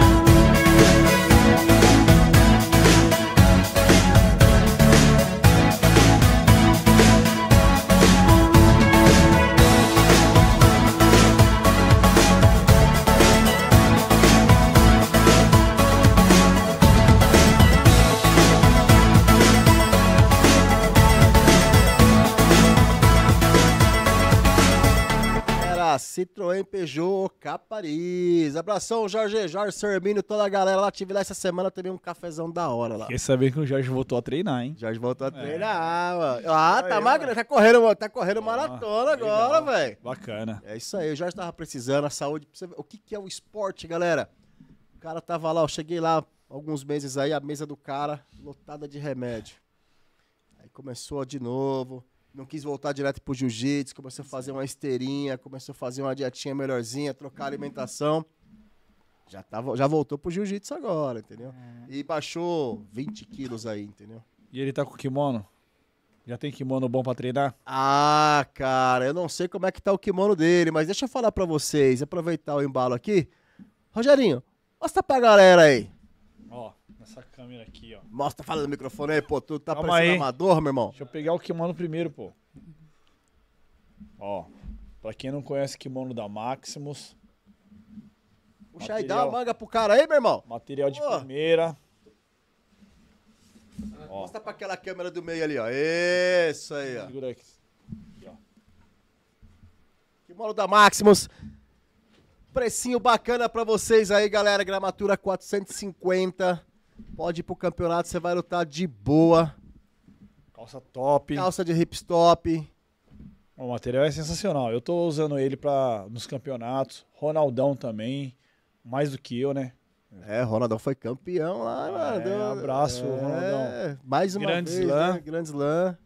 Citroën Peugeot Capariz. Abração, Jorge, Jorge, seu toda a galera lá. Tive lá essa semana também um cafezão da hora lá. Quer saber que o Jorge voltou a treinar, hein? Jorge voltou a é. treinar, é. mano. Ah, tá magro, tá correndo, tá correndo ah, maratona agora, velho. Bacana. É isso aí, o Jorge tava precisando, a saúde. O que, que é o esporte, galera? O cara tava lá, eu cheguei lá alguns meses aí, a mesa do cara lotada de remédio. Aí começou de novo não quis voltar direto pro jiu-jitsu, começou a fazer uma esteirinha, começou a fazer uma dietinha melhorzinha, trocar alimentação. Já, tá, já voltou pro jiu-jitsu agora, entendeu? E baixou 20 quilos aí, entendeu? E ele tá com kimono? Já tem kimono bom pra treinar? Ah, cara, eu não sei como é que tá o kimono dele, mas deixa eu falar pra vocês, aproveitar o embalo aqui. Rogerinho, mostra pra galera aí. Nessa câmera aqui, ó. Mostra, fala no microfone aí, pô. Tu tá Calma parecendo aí. amador, meu irmão. Deixa eu pegar o kimono primeiro, pô. Ó. Pra quem não conhece o kimono da Maximus. Puxa aí, dá uma manga pro cara aí, meu irmão. Material de Pô. primeira. Ó. Mostra pra aquela câmera do meio ali, ó. Isso aí, ó. Segura aqui. Aqui, ó. Kimono da Maximus. Precinho bacana pra vocês aí, galera. Gramatura 450. Pode ir pro campeonato, você vai lutar de boa. Calça top. Calça de hip top. O material é sensacional. Eu tô usando ele para nos campeonatos. Ronaldão também. Mais do que eu, né? É, Ronaldão foi campeão lá, é, mano. abraço, é, Ronaldão. Mais uma Grande vez, slam. Né? Grande slam.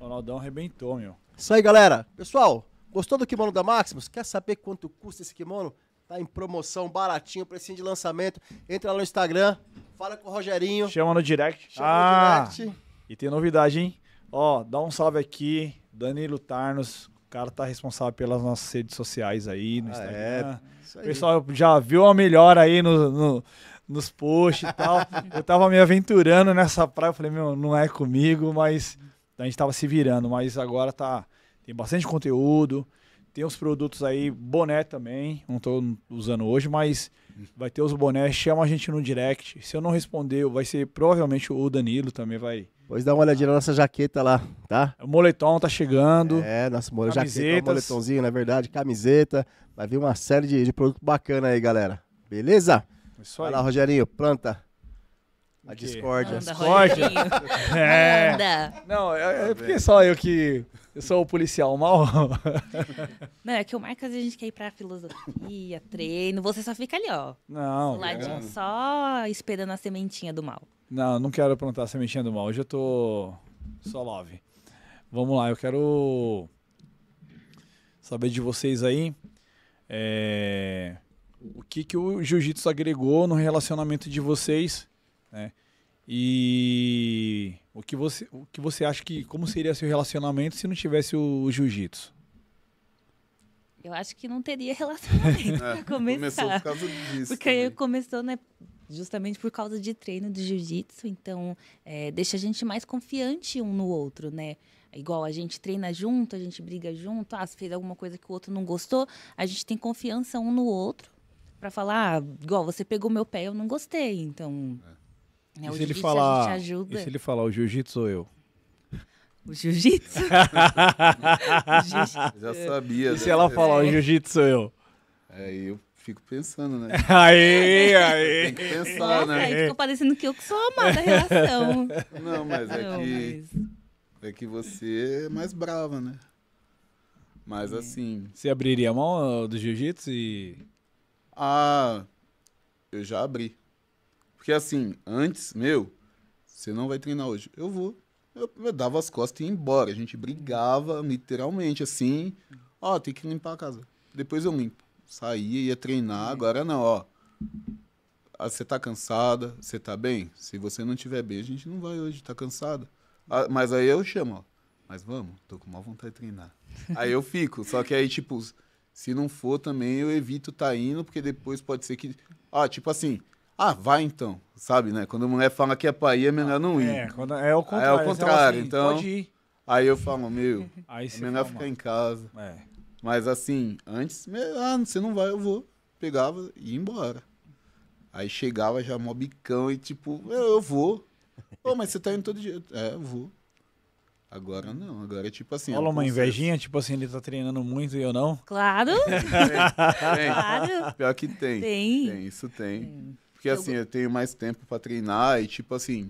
Ronaldão arrebentou, meu. Isso aí, galera. Pessoal, gostou do kimono da Maximus? Quer saber quanto custa esse kimono? Tá em promoção, baratinho, precinho de lançamento. Entra lá no Instagram, Fala com o Rogerinho. Chama no direct. Chama ah, no direct. E tem novidade, hein? Ó, dá um salve aqui, Danilo Tarnos. O cara tá responsável pelas nossas redes sociais aí no ah, é. Instagram. É, o pessoal já viu a melhor aí no, no nos posts e tal. eu tava me aventurando nessa praia, eu falei, meu, não é comigo, mas a gente tava se virando, mas agora tá tem bastante conteúdo. Tem uns produtos aí, boné também, não estou usando hoje, mas vai ter os bonés, chama a gente no direct. Se eu não responder, vai ser provavelmente o Danilo também vai. Pois dá uma olhadinha na nossa jaqueta lá, tá? O moletom tá chegando. É, nossa mole... jaqueta, moletomzinho, na verdade, camiseta. Vai vir uma série de, de produto bacana aí, galera. Beleza? Isso aí. Vai lá, Rogerinho, planta. A discórdia. A Discord. é. Não, é, é porque só eu que eu sou o policial mal? Não, é que o Marcos a gente quer ir pra filosofia, treino. Você só fica ali, ó. Não. Ladinho, só esperando a sementinha do mal. Não, não quero plantar a sementinha do mal. Hoje eu tô só love. Vamos lá, eu quero saber de vocês aí é... o que, que o jiu-jitsu agregou no relacionamento de vocês, né? E o que você, o que você acha que como seria seu relacionamento se não tivesse o, o jiu-jitsu? Eu acho que não teria relacionamento é, Começou por causa disso. Porque também. começou, né, justamente por causa de treino de jiu-jitsu, então é, deixa a gente mais confiante um no outro, né? É igual a gente treina junto, a gente briga junto, ah, se fez alguma coisa que o outro não gostou, a gente tem confiança um no outro para falar, ah, igual você pegou meu pé, eu não gostei, então é. É e se ele falar, ajuda. E se ele falar, o jiu-jitsu sou eu. O jiu-jitsu? jiu Já sabia. E se ela né? falar, o jiu-jitsu sou eu? aí eu fico pensando, né? Aí, aí. Tem que pensar, né? Aí ficou parecendo que eu que sou amada a relação. Não, mas é Não, que. Mas... É que você é mais brava, né? Mas é. assim. Você abriria a mão ah, do jiu-jitsu e. Ah, eu já abri. Porque assim, antes, meu, você não vai treinar hoje. Eu vou. Eu, eu dava as costas e ia embora. A gente brigava, literalmente, assim. Ó, tem que limpar a casa. Depois eu limpo. Saía, ia treinar, uhum. agora não, ó. Ah, você tá cansada, você tá bem? Se você não tiver bem, a gente não vai hoje, tá cansada. Ah, mas aí eu chamo, ó. Mas vamos, tô com má vontade de treinar. aí eu fico, só que aí, tipo, se não for também, eu evito tá indo, porque depois pode ser que. ó tipo assim, ah, vai então, sabe, né? Quando a mulher fala que é pra ir, é melhor não ir. É, quando, é o contrário. É o contrário, assim, então. Pode ir. Aí eu falo, meu, aí é melhor ficar em casa. É. Mas assim, antes, ah, você não vai, eu vou. Pegava e ia embora. Aí chegava já mó bicão e tipo, eu, eu vou. oh, mas você tá indo todo dia. É, eu vou. Agora não, agora é tipo assim. Rola é uma invejinha, tipo assim, ele tá treinando muito e eu não? Claro! tem, tem. Claro! Pior que tem. Tem. Tem, isso tem. tem. Porque eu... assim, eu tenho mais tempo para treinar e tipo assim,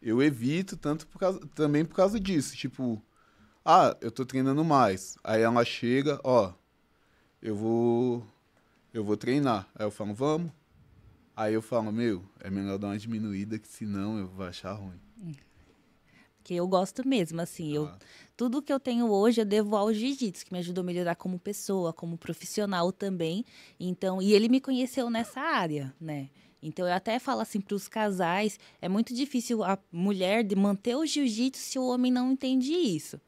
eu evito tanto por causa, também por causa disso, tipo, ah, eu tô treinando mais. Aí ela chega, ó, eu vou eu vou treinar. Aí eu falo, vamos. Aí eu falo, meu, é melhor dar uma diminuída que senão eu vou achar ruim. Que eu gosto mesmo, assim, ah. eu tudo que eu tenho hoje eu devo ao jiu-jitsu, que me ajudou a melhorar como pessoa, como profissional também. Então, e ele me conheceu nessa área, né? Então eu até falo assim para os casais, é muito difícil a mulher de manter o jiu-jitsu se o homem não entende isso.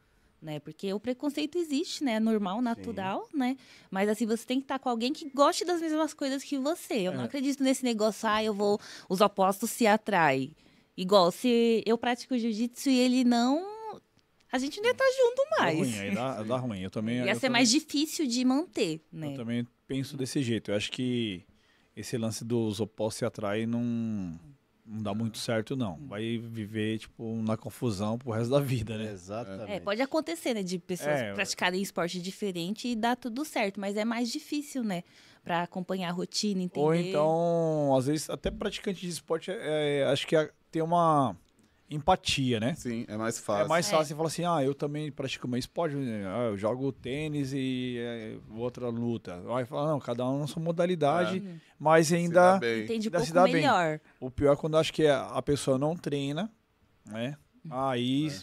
Né? Porque o preconceito existe, né? É normal, natural, Sim. né? Mas assim, você tem que estar com alguém que goste das mesmas coisas que você. Eu é. não acredito nesse negócio, ah, eu vou. Os opostos se atraem. Igual, se eu pratico jiu-jitsu e ele não a gente não ia estar junto mais. Dá ruim, dá, dá ruim. Eu também, ia eu ser também, mais difícil de manter, né? Eu também penso desse jeito. Eu acho que esse lance dos opostos se atraem não, não dá muito certo, não. Uhum. Vai viver, tipo, na confusão pro resto da vida, né? Exatamente. É, pode acontecer, né? De pessoas é, praticarem esporte diferente e dar tudo certo, mas é mais difícil, né? Pra acompanhar a rotina, entender. Ou então, às vezes, até praticante de esporte, é, é acho que é, tem uma empatia, né? Sim, é mais é fácil. É mais fácil é. você falar assim, ah, eu também pratico meu esporte, né? ah, eu jogo tênis e é, outra luta. Aí fala, não, cada um na sua modalidade, é. Uhum. mas ainda se dá bem. Entende ainda se dá melhor. Bem. O pior é quando acho que é, a pessoa não treina, né? Uhum. Aí, é.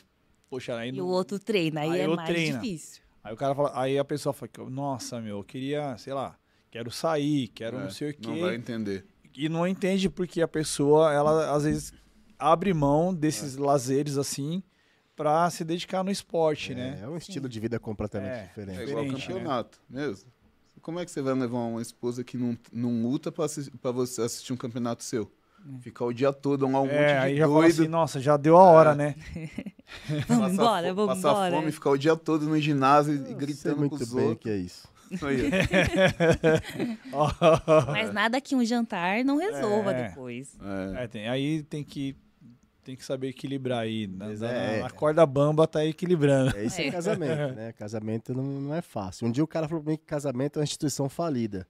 poxa, aí... E o outro treina, aí, aí é mais treina. difícil. Aí o cara fala, aí a pessoa fala, nossa, meu, eu queria, sei lá, quero sair, quero é, não sei o quê. Não vai entender. E não entende porque a pessoa, ela às vezes abre mão desses é. lazeres assim para se dedicar no esporte, né? é, né? É um estilo Sim. de vida completamente é, diferente. É igual diferente, né? campeonato, né? mesmo. Como é que você vai levar uma esposa que não, não luta para você assistir um campeonato seu? É. Ficar o dia todo um monte é, de aí já doido. assim, nossa, já deu a hora, né? vamos passar embora, vamos passar embora. fome, ficar o dia todo no ginásio Eu e gritando com os outros. que é isso. Mas nada que um jantar não resolva é. depois. É. Tem, aí tem que tem que saber equilibrar aí. Na, é, corda bamba tá equilibrando. É isso é, é. casamento, né? Casamento não, não é fácil. Um dia o cara falou pra mim que casamento é uma instituição falida.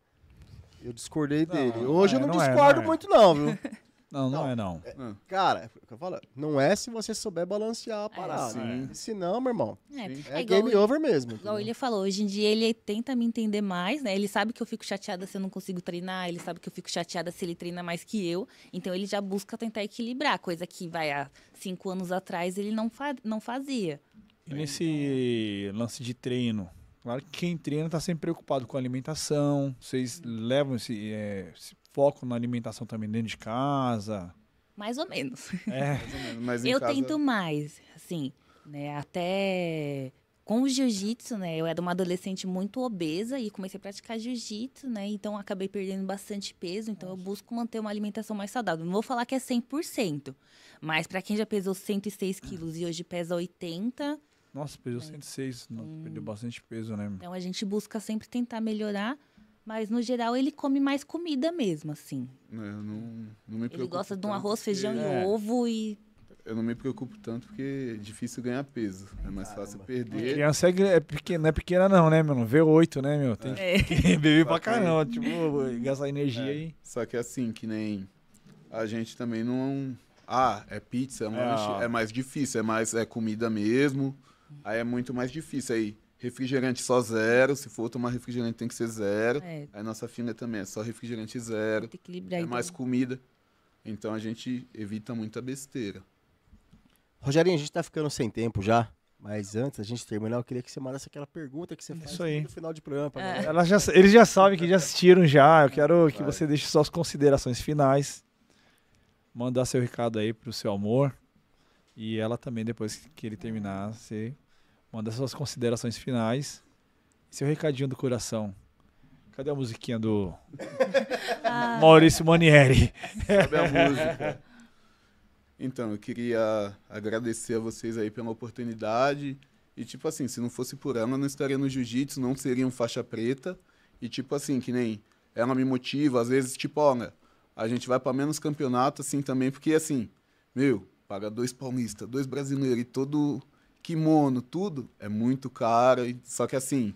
Eu discordei não, dele. Hoje é, eu não, não é, discordo não é. muito, não, viu? Não, não, não, é não. É, Cara, é eu falo, não é se você souber balancear a é, parada. É, se não, meu irmão, é, é, é game ele, over mesmo. Igual ele falou, hoje em dia ele tenta me entender mais, né? Ele sabe que eu fico chateada se eu não consigo treinar, ele sabe que eu fico chateada se ele treina mais que eu. Então ele já busca tentar equilibrar, coisa que vai há cinco anos atrás ele não, fa não fazia. E nesse lance de treino, Claro que quem treina está sempre preocupado com a alimentação. Vocês levam esse, é, foco na alimentação também dentro de casa? Mais ou menos. É. Mais ou menos, mas eu casa... tento mais, assim, né? Até com o jiu-jitsu, né? Eu era uma adolescente muito obesa e comecei a praticar jiu-jitsu, né? Então acabei perdendo bastante peso, então Nossa. eu busco manter uma alimentação mais saudável. Não vou falar que é 100%, mas para quem já pesou 106 quilos e hoje pesa 80... Nossa, pesou é. 106, hum. perdeu bastante peso, né? Então a gente busca sempre tentar melhorar mas no geral ele come mais comida mesmo, assim. eu não, não me preocupo. Ele gosta de um arroz, feijão e é. ovo e. Eu não me preocupo tanto porque é difícil ganhar peso. É mais Caramba. fácil perder. A é. criança é, é, pequena, não é pequena, não, né, meu? v 8 oito, né, meu? Tem é. que beber pra caramba, tipo, gastar energia é. aí. Só que assim, que nem a gente também não. Ah, é pizza, é, é mais difícil, é mais é comida mesmo. Aí é muito mais difícil aí refrigerante só zero, se for tomar refrigerante tem que ser zero. É. Aí nossa filha também é só refrigerante zero. É mais também. comida. Então a gente evita muita besteira. Rogerinho, a gente tá ficando sem tempo já. Mas antes, a gente terminar, eu queria que você mandasse aquela pergunta que você faz aí. no final de programa. É. Ela já, eles já sabem que já assistiram já. Eu quero Vai. que você deixe suas considerações finais. Mandar seu recado aí pro seu amor. E ela também, depois que ele terminar, você uma das suas considerações finais seu recadinho do coração. Cadê a musiquinha do ah. Maurício Manieri? Cadê a música? Então, eu queria agradecer a vocês aí pela oportunidade. E, tipo assim, se não fosse por ela, eu não estaria no jiu-jitsu, não seria um faixa preta. E, tipo assim, que nem ela me motiva, às vezes, tipo, olha, a gente vai para menos campeonato, assim, também, porque, assim, meu, paga dois paulistas, dois brasileiros e todo kimono, tudo, é muito caro. E, só que assim,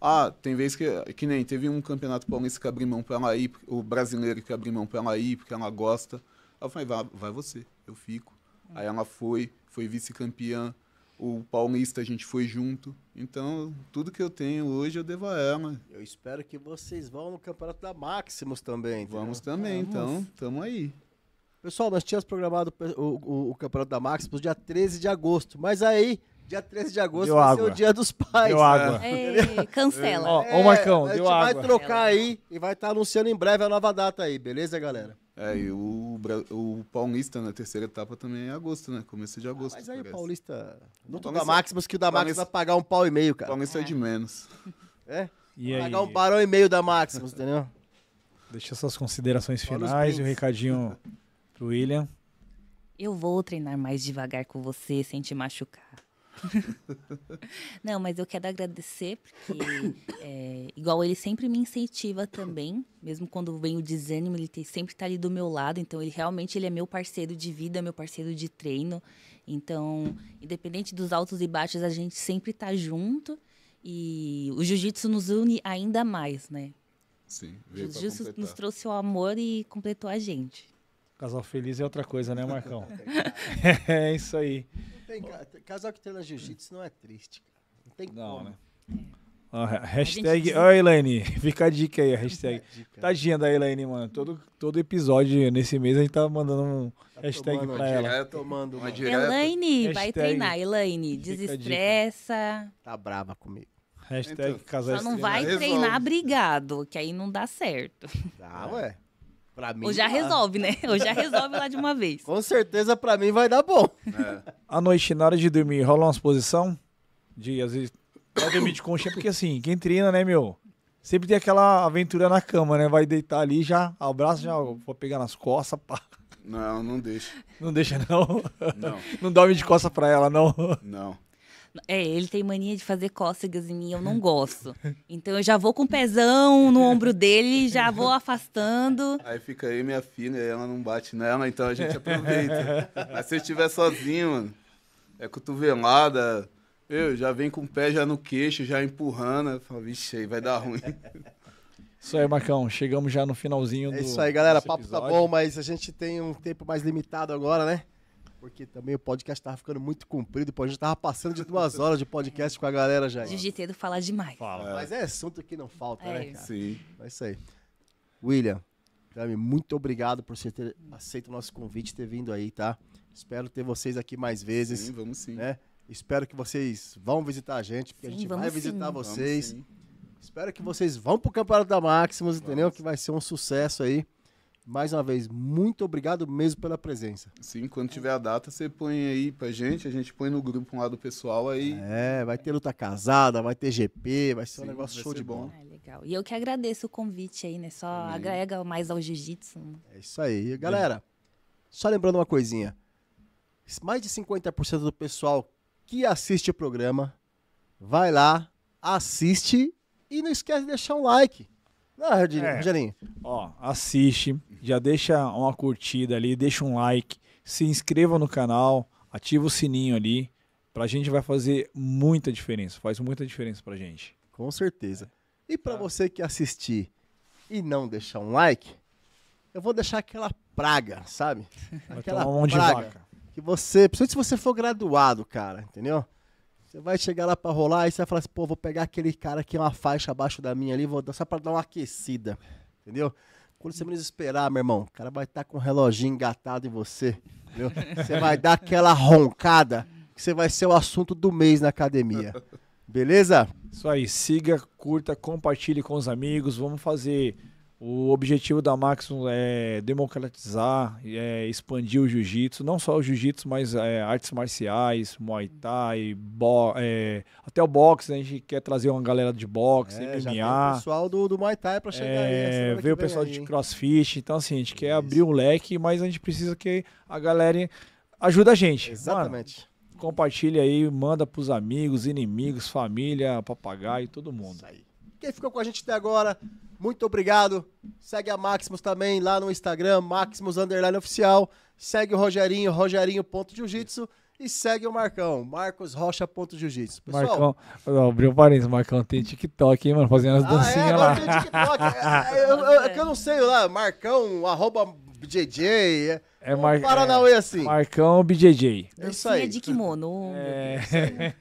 ah, tem vezes que, que nem teve um campeonato paulista que abriu mão pra ela ir, o brasileiro que abriu mão pra ela ir, porque ela gosta. Eu falei, vai, vai você, eu fico. Aí ela foi, foi vice-campeã. O paulista a gente foi junto. Então, tudo que eu tenho hoje eu devo a ela. Eu espero que vocês vão no campeonato da Maximus também. Entendeu? Vamos também, Vamos. então, tamo aí. Pessoal, nós tínhamos programado o, o, o campeonato da Maximus dia 13 de agosto, mas aí Dia 13 de agosto deu vai água. ser o dia dos pais. Deu né? água. É, cancela. Ó, é, ô, Marcão, é, deu água. A gente vai trocar aí e vai estar tá anunciando em breve a nova data aí, beleza, galera? É, e o, o Paulista na né? terceira etapa também é agosto, né? Começo de agosto. Ah, mas aí parece. o Paulista. Não o da Maximus que o da Maximus vai pagar um pau e meio, cara. Paulista é, é de menos. É? E pagar aí? um barão e meio da Maximus, entendeu? Deixa suas considerações finais e o um recadinho pro William. Eu vou treinar mais devagar com você sem te machucar. Não, mas eu quero agradecer, porque, é, igual ele sempre me incentiva também, mesmo quando vem o desânimo, ele tem, sempre está ali do meu lado. Então, ele realmente ele é meu parceiro de vida, meu parceiro de treino. Então, independente dos altos e baixos, a gente sempre está junto. E o jiu-jitsu nos une ainda mais, né? Sim, veio O jiu-jitsu nos trouxe o amor e completou a gente. Casal feliz é outra coisa, né, Marcão? é isso aí. Tem, casal que treina jiu-jitsu não é triste, cara. Não tem não, como. Né? Ah, hashtag. Ó, oh, Elaine, fica a dica aí, a hashtag. Dica. Tadinha tá da Elaine, mano. Todo, todo episódio nesse mês a gente tá mandando um tá hashtag pra ela. Direto, uma Elaine, vai treinar, Elaine. Desestressa. Tá brava comigo. Hashtag então, casais Só não vai treinar brigado, que aí não dá certo. Dá, ué. Pra mim, Ou já lá. resolve, né? Ou já resolve lá de uma vez. Com certeza pra mim vai dar bom. É. À noite, na hora de dormir, rola uma exposição? De, às vezes, vai dormir de concha, porque assim, quem treina, né, meu? Sempre tem aquela aventura na cama, né? Vai deitar ali, já abraço, já vou pegar nas costas, pá. Não, não deixa. Não deixa, não? Não. Não dorme de costas pra ela, não? Não. É, ele tem mania de fazer cócegas em mim, eu não gosto. Então eu já vou com o pezão no ombro dele, já vou afastando. Aí fica aí minha filha, ela não bate nela, então a gente aproveita. Mas se eu estiver sozinho, mano, é cotovelada. Eu já vem com o pé já no queixo, já empurrando. Eu falo, vixe, aí vai dar ruim. Isso aí, Marcão. Chegamos já no finalzinho é do. É isso aí, galera. Papo tá episódio. tá bom, mas a gente tem um tempo mais limitado agora, né? Porque também o podcast estava ficando muito comprido, A gente estava passando de duas horas de podcast com a galera já. Gigi Tedo fala demais. Fala. É. Mas é assunto que não falta, é né, isso. cara? Sim. É isso aí. William, Guilherme, muito obrigado por você ter aceito o nosso convite, ter vindo aí, tá? Espero ter vocês aqui mais vezes. Sim, vamos sim. Né? Espero que vocês vão visitar a gente, porque sim, a gente vai visitar sim. vocês. Espero que vocês vão pro Campeonato da Maximus, entendeu? Vamos. Que vai ser um sucesso aí mais uma vez, muito obrigado mesmo pela presença. Sim, quando tiver a data, você põe aí pra gente, a gente põe no grupo um lado pessoal aí. É, vai ter luta casada, vai ter GP, vai ser Sim, um negócio show de bom. bom. É, legal. E eu que agradeço o convite aí, né? Só Amém. agrega mais ao jiu-jitsu. É isso aí. Galera, só lembrando uma coisinha. Mais de 50% do pessoal que assiste o programa vai lá, assiste e não esquece de deixar um like. Não, né, Rogerinho. É. Ó, assiste, já deixa uma curtida ali, deixa um like, se inscreva no canal, ativa o sininho ali. Pra gente vai fazer muita diferença, faz muita diferença pra gente. Com certeza. E para tá. você que assistir e não deixar um like, eu vou deixar aquela praga, sabe? Aquela um praga que você, principalmente se você for graduado, cara, entendeu? Você vai chegar lá para rolar e você vai falar assim, pô, vou pegar aquele cara que é uma faixa abaixo da minha ali, vou dar só para dar uma aquecida, entendeu? Quando você menos esperar, meu irmão, o cara vai estar tá com o reloginho engatado em você. Entendeu? Você vai dar aquela roncada que você vai ser o assunto do mês na academia. Beleza? Isso aí, siga, curta, compartilhe com os amigos. Vamos fazer o objetivo da Maximum é democratizar, é expandir o jiu-jitsu, não só o jiu-jitsu, mas é, artes marciais, muay thai, bo, é, até o boxe. Né? A gente quer trazer uma galera de boxe, é, MMA. o pessoal do, do muay thai para chegar aí. É, Ver o pessoal aí, de crossfit. Então, assim, a gente quer abrir um leque, mas a gente precisa que a galera ajude a gente. Exatamente. Mano, compartilha aí, manda pros amigos, inimigos, família, papagaio, todo mundo. Isso aí. Quem ficou com a gente até agora, muito obrigado. Segue a Maximus também lá no Instagram, Maximus Underline Oficial. Segue o Rogerinho, rogerinho.jiu-jitsu. E segue o Marcão, Marcos jiu jitsu Marcão, abriu um parênteses, Marcão tem TikTok, hein, mano, fazendo as ah, dancinhas é, lá. Tem TikTok. é, é eu, eu, é eu, não sei lá, Marcão, arroba BJJ. É, é Mar... Paranauê é, assim. Marcão BJJ. É isso aí. É de kimono. É.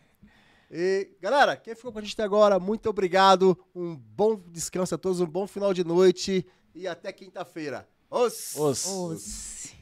E, galera, quem ficou com a gente até agora, muito obrigado. Um bom descanso a todos, um bom final de noite e até quinta-feira. Os! Os! Os.